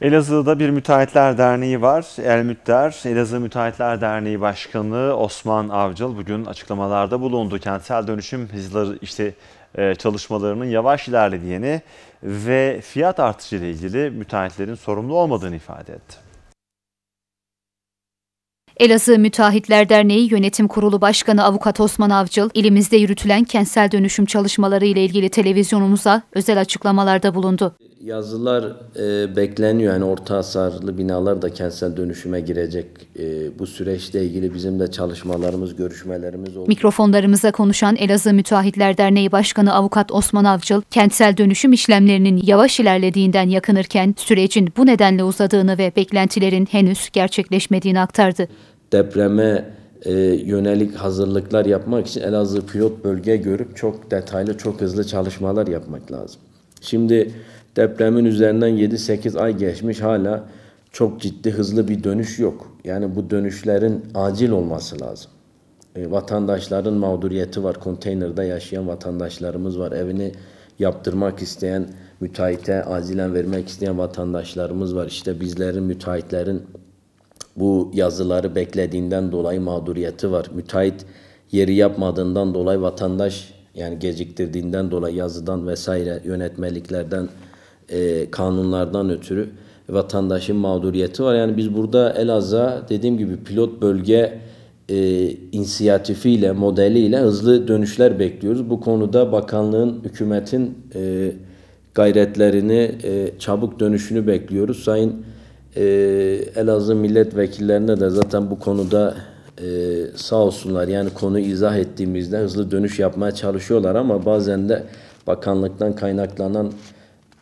Elazığ'da bir müteahhitler derneği var. Elmütler, Elazığ Müteahhitler Derneği Başkanı Osman Avcıl bugün açıklamalarda bulundu. Kentsel dönüşüm hızları işte e, çalışmalarının yavaş ilerlediğini ve fiyat artışı ile ilgili müteahhitlerin sorumlu olmadığını ifade etti. Elazığ Müteahhitler Derneği Yönetim Kurulu Başkanı Avukat Osman Avcıl, ilimizde yürütülen kentsel dönüşüm çalışmaları ile ilgili televizyonumuza özel açıklamalarda bulundu. Yazılar e, bekleniyor. Yani orta hasarlı binalar da kentsel dönüşüme girecek. E, bu süreçle ilgili bizim de çalışmalarımız, görüşmelerimiz oldu. Mikrofonlarımıza konuşan Elazığ Müteahhitler Derneği Başkanı Avukat Osman Avcıl, kentsel dönüşüm işlemlerinin yavaş ilerlediğinden yakınırken sürecin bu nedenle uzadığını ve beklentilerin henüz gerçekleşmediğini aktardı depreme e, yönelik hazırlıklar yapmak için Elazığ pilot bölge görüp çok detaylı, çok hızlı çalışmalar yapmak lazım. Şimdi depremin üzerinden 7-8 ay geçmiş hala çok ciddi hızlı bir dönüş yok. Yani bu dönüşlerin acil olması lazım. E, vatandaşların mağduriyeti var. Konteynerde yaşayan vatandaşlarımız var. Evini yaptırmak isteyen, müteahhite acilen vermek isteyen vatandaşlarımız var. İşte bizlerin, müteahhitlerin bu yazıları beklediğinden dolayı mağduriyeti var. Müteahhit yeri yapmadığından dolayı vatandaş yani geciktirdiğinden dolayı yazıdan vesaire yönetmeliklerden e, kanunlardan ötürü vatandaşın mağduriyeti var. Yani biz burada Elazığ'a dediğim gibi pilot bölge e, inisiyatifiyle, modeliyle hızlı dönüşler bekliyoruz. Bu konuda bakanlığın, hükümetin e, gayretlerini, e, çabuk dönüşünü bekliyoruz. Sayın e, Elazığ milletvekillerine de zaten bu konuda e, sağ olsunlar yani konu izah ettiğimizde hızlı dönüş yapmaya çalışıyorlar ama bazen de bakanlıktan kaynaklanan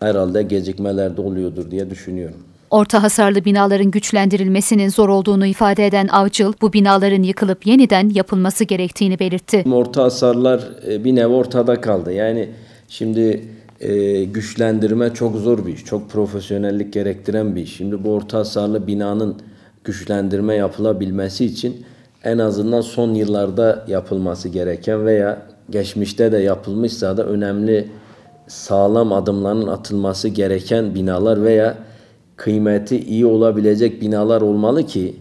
herhalde gecikmeler de oluyordur diye düşünüyorum. Orta hasarlı binaların güçlendirilmesinin zor olduğunu ifade eden Avcıl, bu binaların yıkılıp yeniden yapılması gerektiğini belirtti. Orta hasarlar e, bir nevi ortada kaldı. Yani şimdi e, güçlendirme çok zor bir iş. Çok profesyonellik gerektiren bir iş. Şimdi bu orta hasarlı binanın güçlendirme yapılabilmesi için en azından son yıllarda yapılması gereken veya geçmişte de yapılmışsa da önemli sağlam adımların atılması gereken binalar veya kıymeti iyi olabilecek binalar olmalı ki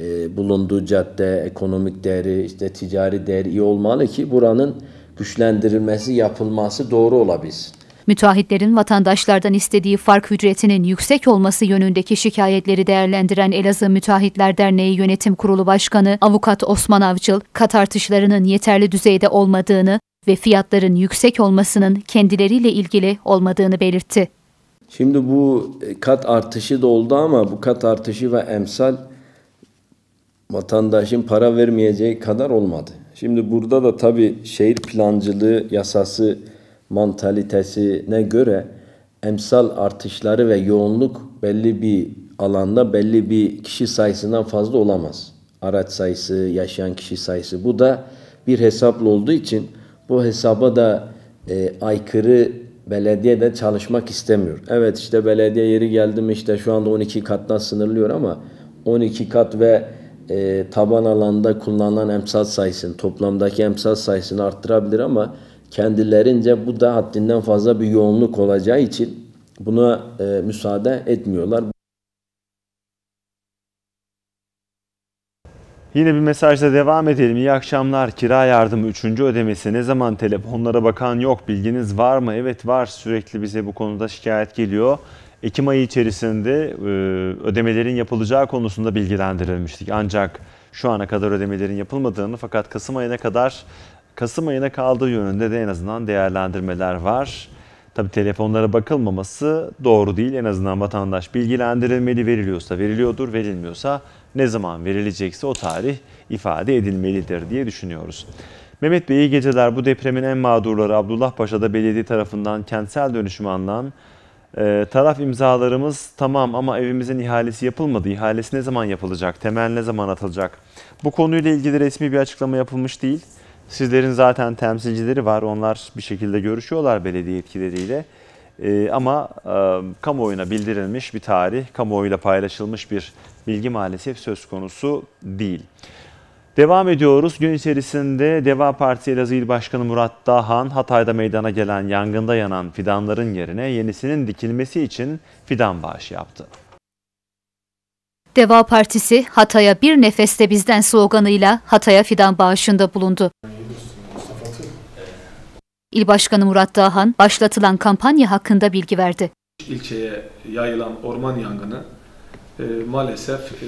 e, bulunduğu cadde, ekonomik değeri, işte ticari değeri iyi olmalı ki buranın güçlendirilmesi, yapılması doğru olabilsin. Müteahhitlerin vatandaşlardan istediği fark ücretinin yüksek olması yönündeki şikayetleri değerlendiren Elazığ Müteahhitler Derneği Yönetim Kurulu Başkanı Avukat Osman Avcıl, kat artışlarının yeterli düzeyde olmadığını ve fiyatların yüksek olmasının kendileriyle ilgili olmadığını belirtti. Şimdi bu kat artışı da oldu ama bu kat artışı ve emsal vatandaşın para vermeyeceği kadar olmadı. Şimdi burada da tabii şehir plancılığı yasası mantalitesine göre emsal artışları ve yoğunluk belli bir alanda belli bir kişi sayısından fazla olamaz. Araç sayısı, yaşayan kişi sayısı. Bu da bir hesaplı olduğu için bu hesaba da e, aykırı belediye de çalışmak istemiyor. Evet işte belediye yeri geldi mi işte şu anda 12 katla sınırlıyor ama 12 kat ve e, taban alanda kullanılan emsal sayısını, toplamdaki emsal sayısını arttırabilir ama kendilerince bu da haddinden fazla bir yoğunluk olacağı için buna e, müsaade etmiyorlar. Yine bir mesajla devam edelim. İyi akşamlar. Kira yardımı 3. ödemesi ne zaman telefonlara bakan yok. Bilginiz var mı? Evet var. Sürekli bize bu konuda şikayet geliyor. Ekim ayı içerisinde e, ödemelerin yapılacağı konusunda bilgilendirilmiştik. Ancak şu ana kadar ödemelerin yapılmadığını fakat Kasım ayına kadar Kasım ayına kaldığı yönünde de en azından değerlendirmeler var. Tabi telefonlara bakılmaması doğru değil. En azından vatandaş bilgilendirilmeli veriliyorsa veriliyordur, verilmiyorsa ne zaman verilecekse o tarih ifade edilmelidir diye düşünüyoruz. Mehmet Bey iyi geceler. Bu depremin en mağdurları Abdullah Paşa'da belediye tarafından kentsel dönüşüm anlanan e, taraf imzalarımız tamam ama evimizin ihalesi yapılmadı. İhalesi ne zaman yapılacak? Temel ne zaman atılacak? Bu konuyla ilgili resmi bir açıklama yapılmış değil. Sizlerin zaten temsilcileri var. Onlar bir şekilde görüşüyorlar belediye yetkileriyle. E, ama e, kamuoyuna bildirilmiş bir tarih, kamuoyuyla paylaşılmış bir bilgi maalesef söz konusu değil. Devam ediyoruz. Gün içerisinde Deva Partisi Elazığ İl Başkanı Murat Dahan, Hatay'da meydana gelen yangında yanan fidanların yerine yenisinin dikilmesi için fidan bağışı yaptı. Deva Partisi Hatay'a bir nefeste bizden sloganıyla Hatay'a fidan bağışında bulundu. İl Başkanı Murat Dağhan başlatılan kampanya hakkında bilgi verdi. İlçeye yayılan orman yangını e, maalesef e,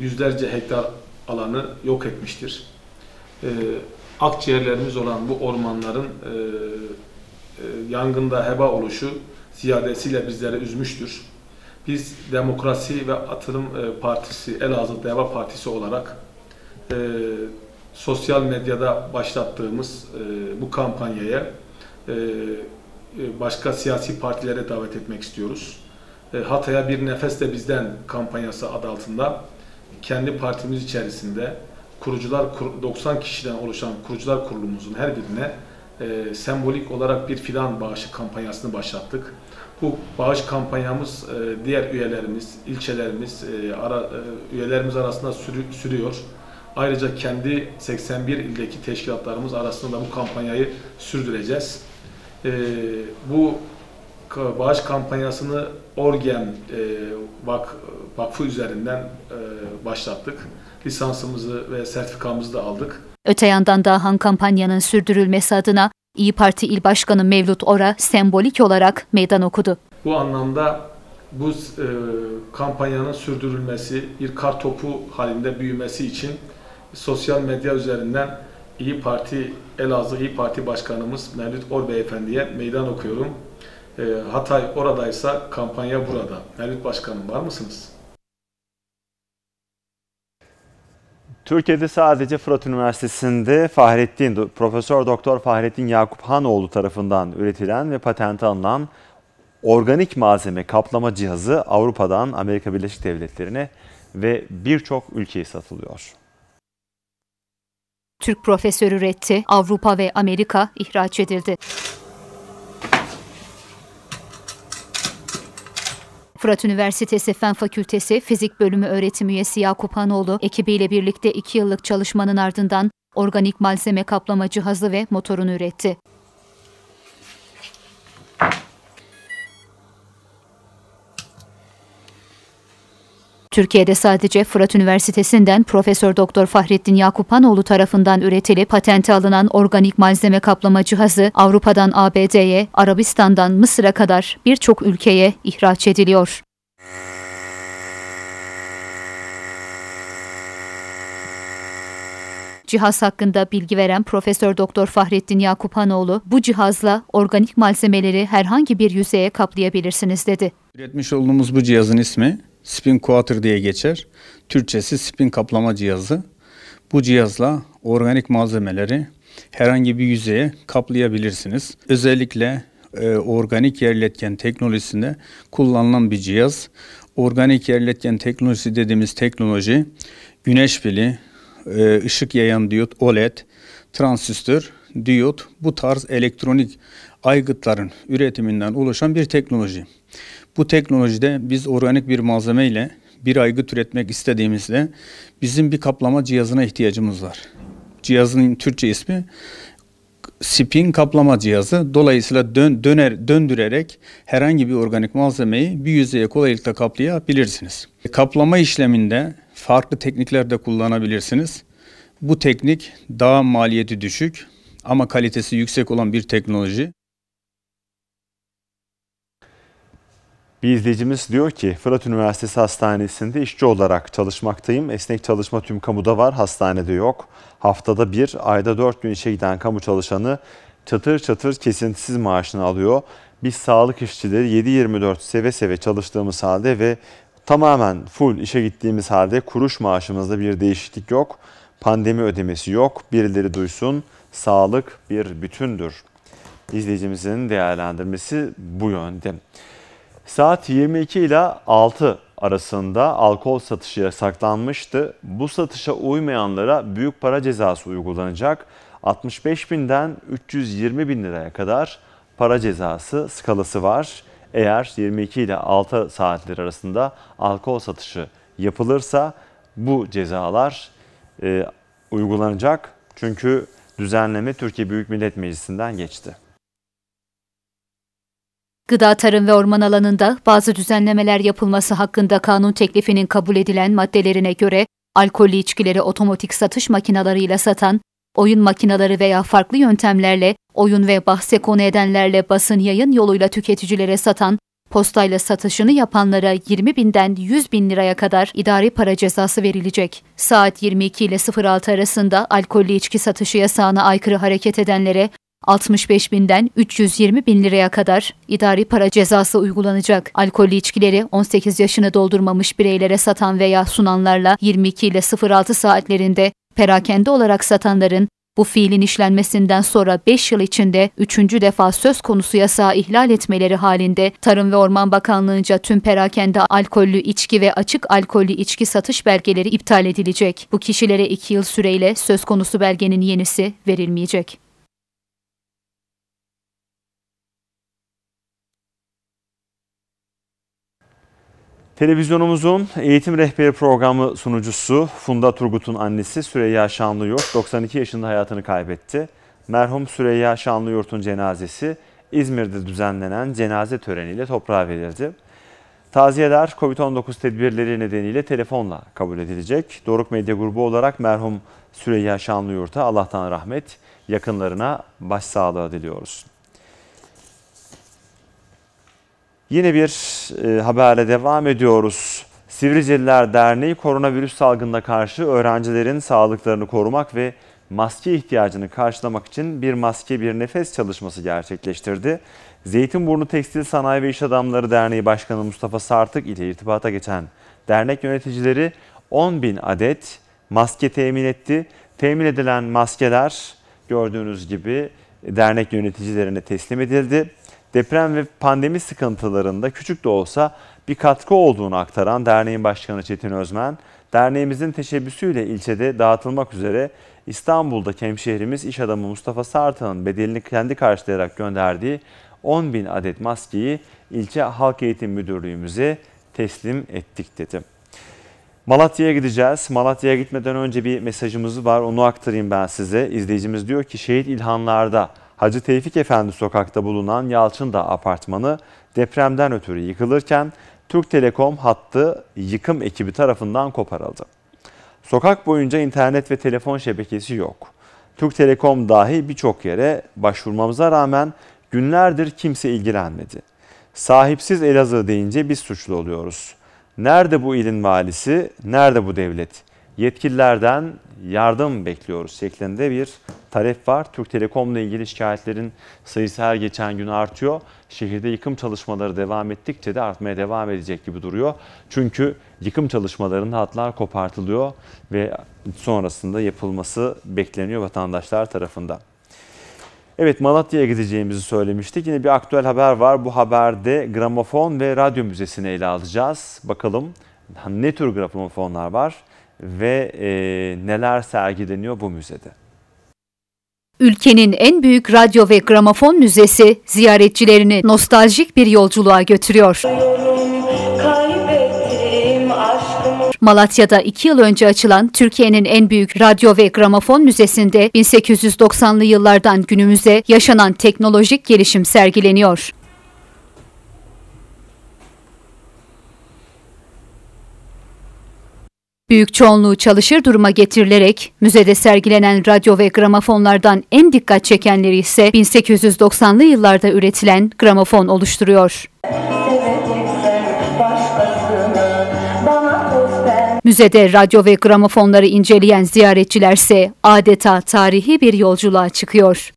yüzlerce hektar alanı yok etmiştir. E, akciğerlerimiz olan bu ormanların e, e, yangında heba oluşu ziyadesiyle bizleri üzmüştür. Biz Demokrasi ve Atılım e, Partisi, Elazığ Deva Partisi olarak e, sosyal medyada başlattığımız e, bu kampanyaya e, e, başka siyasi partilere davet etmek istiyoruz. E, Hatay'a bir nefeste bizden kampanyası adı altında kendi partimiz içerisinde kurucular 90 kişiden oluşan kurucular kurulumuzun her birine e, sembolik olarak bir fidan bağışı kampanyasını başlattık. Bu bağış kampanyamız e, diğer üyelerimiz, ilçelerimiz, e, ara, e, üyelerimiz arasında sürü, sürüyor. Ayrıca kendi 81 ildeki teşkilatlarımız arasında da bu kampanyayı sürdüreceğiz. Ee, bu bağış kampanyasını Orgem e, Vak, Vakfı üzerinden e, başlattık. Lisansımızı ve sertifikamızı da aldık. Öte yandan Dahan kampanyanın sürdürülmesi adına İyi Parti İl Başkanı Mevlut Ora sembolik olarak meydan okudu. Bu anlamda bu e, kampanyanın sürdürülmesi, bir kar topu halinde büyümesi için sosyal medya üzerinden İyi Parti Elazığ İyi Parti Başkanımız Mevlüt Or Beyefendi'ye meydan okuyorum. E, Hatay oradaysa kampanya burada. Mevlüt Başkanım var mısınız? Türkiye'de sadece Fırat Üniversitesi'nde Fahrettin, Profesör Doktor Fahrettin Yakup Hanoğlu tarafından üretilen ve patente alınan organik malzeme kaplama cihazı Avrupa'dan Amerika Birleşik Devletleri'ne ve birçok ülkeye satılıyor. Türk profesör üretti. Avrupa ve Amerika ihraç edildi. Fırat Üniversitesi Fen Fakültesi Fizik Bölümü öğretim üyesi Yakup Hanoğlu ekibiyle birlikte 2 yıllık çalışmanın ardından organik malzeme kaplama cihazı ve motorunu üretti. Türkiye'de sadece Fırat Üniversitesi'nden Profesör Doktor Fahrettin Yakupanoğlu tarafından üretilip patente alınan organik malzeme kaplama cihazı Avrupa'dan ABD'ye, Arabistan'dan Mısır'a kadar birçok ülkeye ihraç ediliyor. Cihaz hakkında bilgi veren Profesör Doktor Fahrettin Yakupanoğlu, bu cihazla organik malzemeleri herhangi bir yüzeye kaplayabilirsiniz dedi. Üretmiş olduğumuz bu cihazın ismi Spin Quarter diye geçer. Türkçesi spin kaplama cihazı. Bu cihazla organik malzemeleri herhangi bir yüzeye kaplayabilirsiniz. Özellikle e, organik yerletken teknolojisinde kullanılan bir cihaz. Organik yerletken teknolojisi dediğimiz teknoloji güneş pili, e, ışık yayan diyot, OLED, transistör, diyot bu tarz elektronik aygıtların üretiminden oluşan bir teknoloji. Bu teknolojide biz organik bir malzeme ile bir aygıt üretmek istediğimizde bizim bir kaplama cihazına ihtiyacımız var. Cihazın Türkçe ismi spin kaplama cihazı. Dolayısıyla dön, döner, döndürerek herhangi bir organik malzemeyi bir yüzeye kolaylıkla kaplayabilirsiniz. Kaplama işleminde farklı teknikler de kullanabilirsiniz. Bu teknik daha maliyeti düşük ama kalitesi yüksek olan bir teknoloji. Bir izleyicimiz diyor ki Fırat Üniversitesi Hastanesi'nde işçi olarak çalışmaktayım. Esnek çalışma tüm kamuda var, hastanede yok. Haftada bir, ayda dört gün işe giden kamu çalışanı çatır çatır kesintisiz maaşını alıyor. Biz sağlık işçileri 7-24 seve seve çalıştığımız halde ve tamamen full işe gittiğimiz halde kuruş maaşımızda bir değişiklik yok. Pandemi ödemesi yok. Birileri duysun. Sağlık bir bütündür. İzleyicimizin değerlendirmesi bu yönde. Saat 22 ile 6 arasında alkol satışı yasaklanmıştı. Bu satışa uymayanlara büyük para cezası uygulanacak. 65 binden 320 bin liraya kadar para cezası skalası var. Eğer 22 ile 6 saatler arasında alkol satışı yapılırsa bu cezalar e, uygulanacak. Çünkü düzenleme Türkiye Büyük Millet Meclisi'nden geçti. Gıda, tarım ve orman alanında bazı düzenlemeler yapılması hakkında kanun teklifinin kabul edilen maddelerine göre alkollü içkileri otomatik satış makinalarıyla satan, oyun makinaları veya farklı yöntemlerle oyun ve bahse konu edenlerle basın yayın yoluyla tüketicilere satan, postayla satışını yapanlara 20 binden 100 bin liraya kadar idari para cezası verilecek. Saat 22 ile 06 arasında alkollü içki satışı yasağına aykırı hareket edenlere 65 binden 320 bin liraya kadar idari para cezası uygulanacak. Alkollü içkileri 18 yaşını doldurmamış bireylere satan veya sunanlarla 22 ile 06 saatlerinde perakende olarak satanların bu fiilin işlenmesinden sonra 5 yıl içinde 3. defa söz konusu yasağı ihlal etmeleri halinde Tarım ve Orman Bakanlığı'nca tüm perakende alkollü içki ve açık alkollü içki satış belgeleri iptal edilecek. Bu kişilere 2 yıl süreyle söz konusu belgenin yenisi verilmeyecek. Televizyonumuzun eğitim rehberi programı sunucusu Funda Turgut'un annesi Süreyya Şanlıyurt 92 yaşında hayatını kaybetti. Merhum Süreyya Şanlıyurt'un cenazesi İzmir'de düzenlenen cenaze töreniyle toprağa verildi. Taziyeler COVID-19 tedbirleri nedeniyle telefonla kabul edilecek. Doruk Medya Grubu olarak merhum Süreyya Şanlıyurt'a Allah'tan rahmet, yakınlarına başsağlığı diliyoruz. Yine bir e, haberle devam ediyoruz. Sivriceliler Derneği koronavirüs salgınına karşı öğrencilerin sağlıklarını korumak ve maske ihtiyacını karşılamak için bir maske bir nefes çalışması gerçekleştirdi. Zeytinburnu Tekstil Sanayi ve İş Adamları Derneği Başkanı Mustafa Sartık ile irtibata geçen dernek yöneticileri 10 bin adet maske temin etti. Temin edilen maskeler gördüğünüz gibi dernek yöneticilerine teslim edildi deprem ve pandemi sıkıntılarında küçük de olsa bir katkı olduğunu aktaran derneğin başkanı Çetin Özmen, derneğimizin teşebbüsüyle ilçede dağıtılmak üzere İstanbul'daki hemşehrimiz iş adamı Mustafa Sartan'ın bedelini kendi karşılayarak gönderdiği 10 bin adet maskeyi ilçe halk eğitim müdürlüğümüze teslim ettik dedi. Malatya'ya gideceğiz. Malatya'ya gitmeden önce bir mesajımız var onu aktarayım ben size. İzleyicimiz diyor ki şehit İlhanlar'da Hacı Tevfik Efendi sokakta bulunan Yalçın'da apartmanı depremden ötürü yıkılırken Türk Telekom hattı yıkım ekibi tarafından koparıldı. Sokak boyunca internet ve telefon şebekesi yok. Türk Telekom dahi birçok yere başvurmamıza rağmen günlerdir kimse ilgilenmedi. Sahipsiz Elazığ deyince biz suçlu oluyoruz. Nerede bu ilin valisi, nerede bu devlet? Yetkililerden yardım bekliyoruz şeklinde bir talep var. Türk Telekom ile ilgili şikayetlerin sayısı her geçen gün artıyor. Şehirde yıkım çalışmaları devam ettikçe de artmaya devam edecek gibi duruyor. Çünkü yıkım çalışmalarında hatlar kopartılıyor ve sonrasında yapılması bekleniyor vatandaşlar tarafından. Evet Malatya'ya gideceğimizi söylemiştik. Yine bir aktüel haber var. Bu haberde gramofon ve radyo müzesini ele alacağız. Bakalım ne tür gramofonlar var ve e, neler sergileniyor bu müzede ülkenin en büyük radyo ve gramofon müzesi ziyaretçilerini nostaljik bir yolculuğa götürüyor. Malatya'da 2 yıl önce açılan Türkiye'nin en büyük radyo ve gramofon müzesinde 1890'lı yıllardan günümüze yaşanan teknolojik gelişim sergileniyor. Büyük çoğunluğu çalışır duruma getirilerek müzede sergilenen radyo ve gramofonlardan en dikkat çekenleri ise 1890'lı yıllarda üretilen gramofon oluşturuyor. Müzede radyo ve gramofonları inceleyen ziyaretçilerse adeta tarihi bir yolculuğa çıkıyor.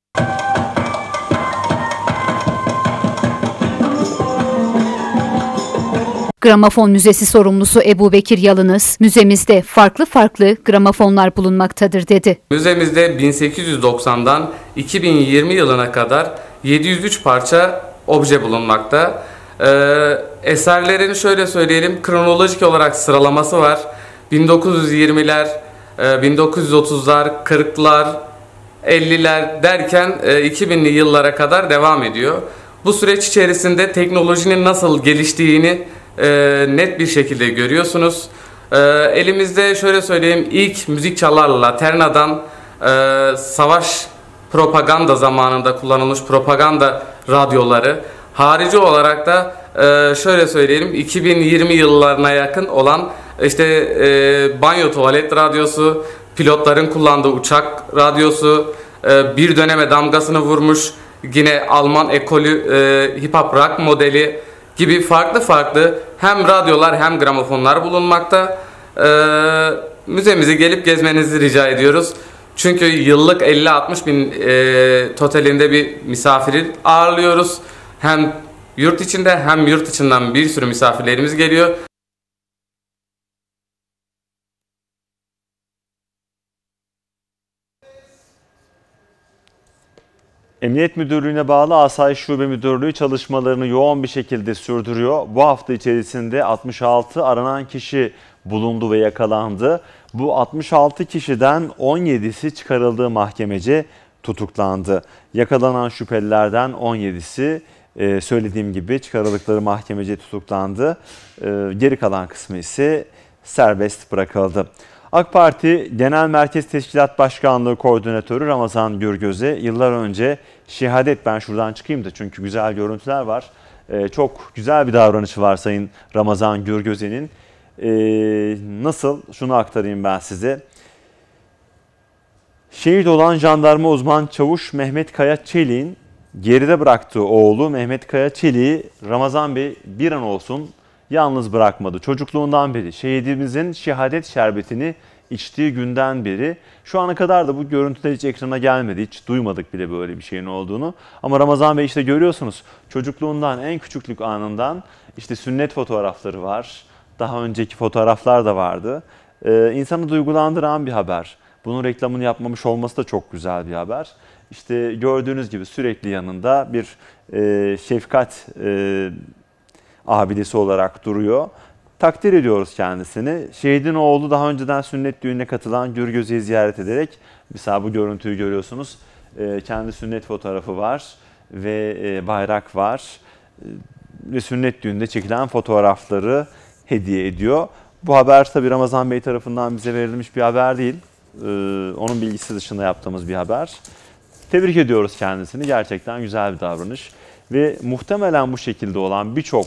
Gramofon Müzesi sorumlusu Ebu Bekir Yalınız, müzemizde farklı farklı gramofonlar bulunmaktadır dedi. Müzemizde 1890'dan 2020 yılına kadar 703 parça obje bulunmakta. Ee, eserlerin şöyle söyleyelim kronolojik olarak sıralaması var. 1920'ler, 1930'lar, 40'lar, 50'ler derken 2000'li e, yıllara kadar devam ediyor. Bu süreç içerisinde teknolojinin nasıl geliştiğini e, net bir şekilde görüyorsunuz. E, elimizde şöyle söyleyeyim ilk müzik çalarla Terna'dan e, savaş propaganda zamanında kullanılmış propaganda radyoları harici olarak da e, şöyle söyleyelim 2020 yıllarına yakın olan işte e, banyo tuvalet radyosu, pilotların kullandığı uçak radyosu, e, bir döneme damgasını vurmuş yine Alman ekolü e, hip hop rock modeli gibi farklı farklı hem radyolar hem gramofonlar bulunmakta. Ee, müzemizi gelip gezmenizi rica ediyoruz. Çünkü yıllık 50-60 bin e, totalinde bir misafiri ağırlıyoruz. Hem yurt içinde hem yurt dışından bir sürü misafirlerimiz geliyor. Emniyet Müdürlüğü'ne bağlı Asayiş Şube Müdürlüğü çalışmalarını yoğun bir şekilde sürdürüyor. Bu hafta içerisinde 66 aranan kişi bulundu ve yakalandı. Bu 66 kişiden 17'si çıkarıldığı mahkemece tutuklandı. Yakalanan şüphelilerden 17'si e, söylediğim gibi çıkarıldıkları mahkemece tutuklandı. E, geri kalan kısmı ise serbest bırakıldı. AK Parti Genel Merkez Teşkilat Başkanlığı Koordinatörü Ramazan Gürgöz'e yıllar önce şehadet ben şuradan çıkayım da çünkü güzel görüntüler var. Ee, çok güzel bir davranışı var Sayın Ramazan Gürgöze'nin. Ee, nasıl? Şunu aktarayım ben size. Şehit olan jandarma uzman çavuş Mehmet Kaya Çelik'in geride bıraktığı oğlu Mehmet Kaya Çelik'i Ramazan Bey bir an olsun yalnız bırakmadı. Çocukluğundan beri şehidimizin şehadet şerbetini içtiği günden beri şu ana kadar da bu görüntüler hiç ekrana gelmedi. Hiç duymadık bile böyle bir şeyin olduğunu. Ama Ramazan Bey işte görüyorsunuz çocukluğundan en küçüklük anından işte sünnet fotoğrafları var. Daha önceki fotoğraflar da vardı. Ee, insanı duygulandıran bir haber. Bunun reklamını yapmamış olması da çok güzel bir haber. İşte gördüğünüz gibi sürekli yanında bir e, şefkat e, abidesi olarak duruyor. Takdir ediyoruz kendisini. Şehidin oğlu daha önceden sünnet düğününe katılan Gürgöz'ü ziyaret ederek, mesela bu görüntüyü görüyorsunuz, e, kendi sünnet fotoğrafı var ve e, bayrak var ve sünnet düğünde çekilen fotoğrafları hediye ediyor. Bu haber tabi Ramazan Bey tarafından bize verilmiş bir haber değil. E, onun bilgisi dışında yaptığımız bir haber. Tebrik ediyoruz kendisini. Gerçekten güzel bir davranış. Ve muhtemelen bu şekilde olan birçok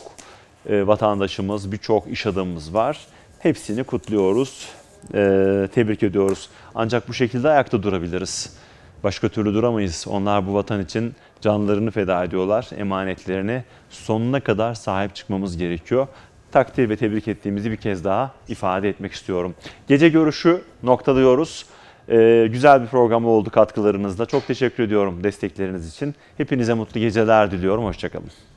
ee, vatandaşımız, birçok iş adamımız var. Hepsini kutluyoruz, ee, tebrik ediyoruz. Ancak bu şekilde ayakta durabiliriz. Başka türlü duramayız. Onlar bu vatan için canlarını feda ediyorlar, emanetlerini sonuna kadar sahip çıkmamız gerekiyor. Takdir ve tebrik ettiğimizi bir kez daha ifade etmek istiyorum. Gece görüşü noktalıyoruz. Ee, güzel bir program oldu katkılarınızla. Çok teşekkür ediyorum destekleriniz için. Hepinize mutlu geceler diliyorum. Hoşçakalın.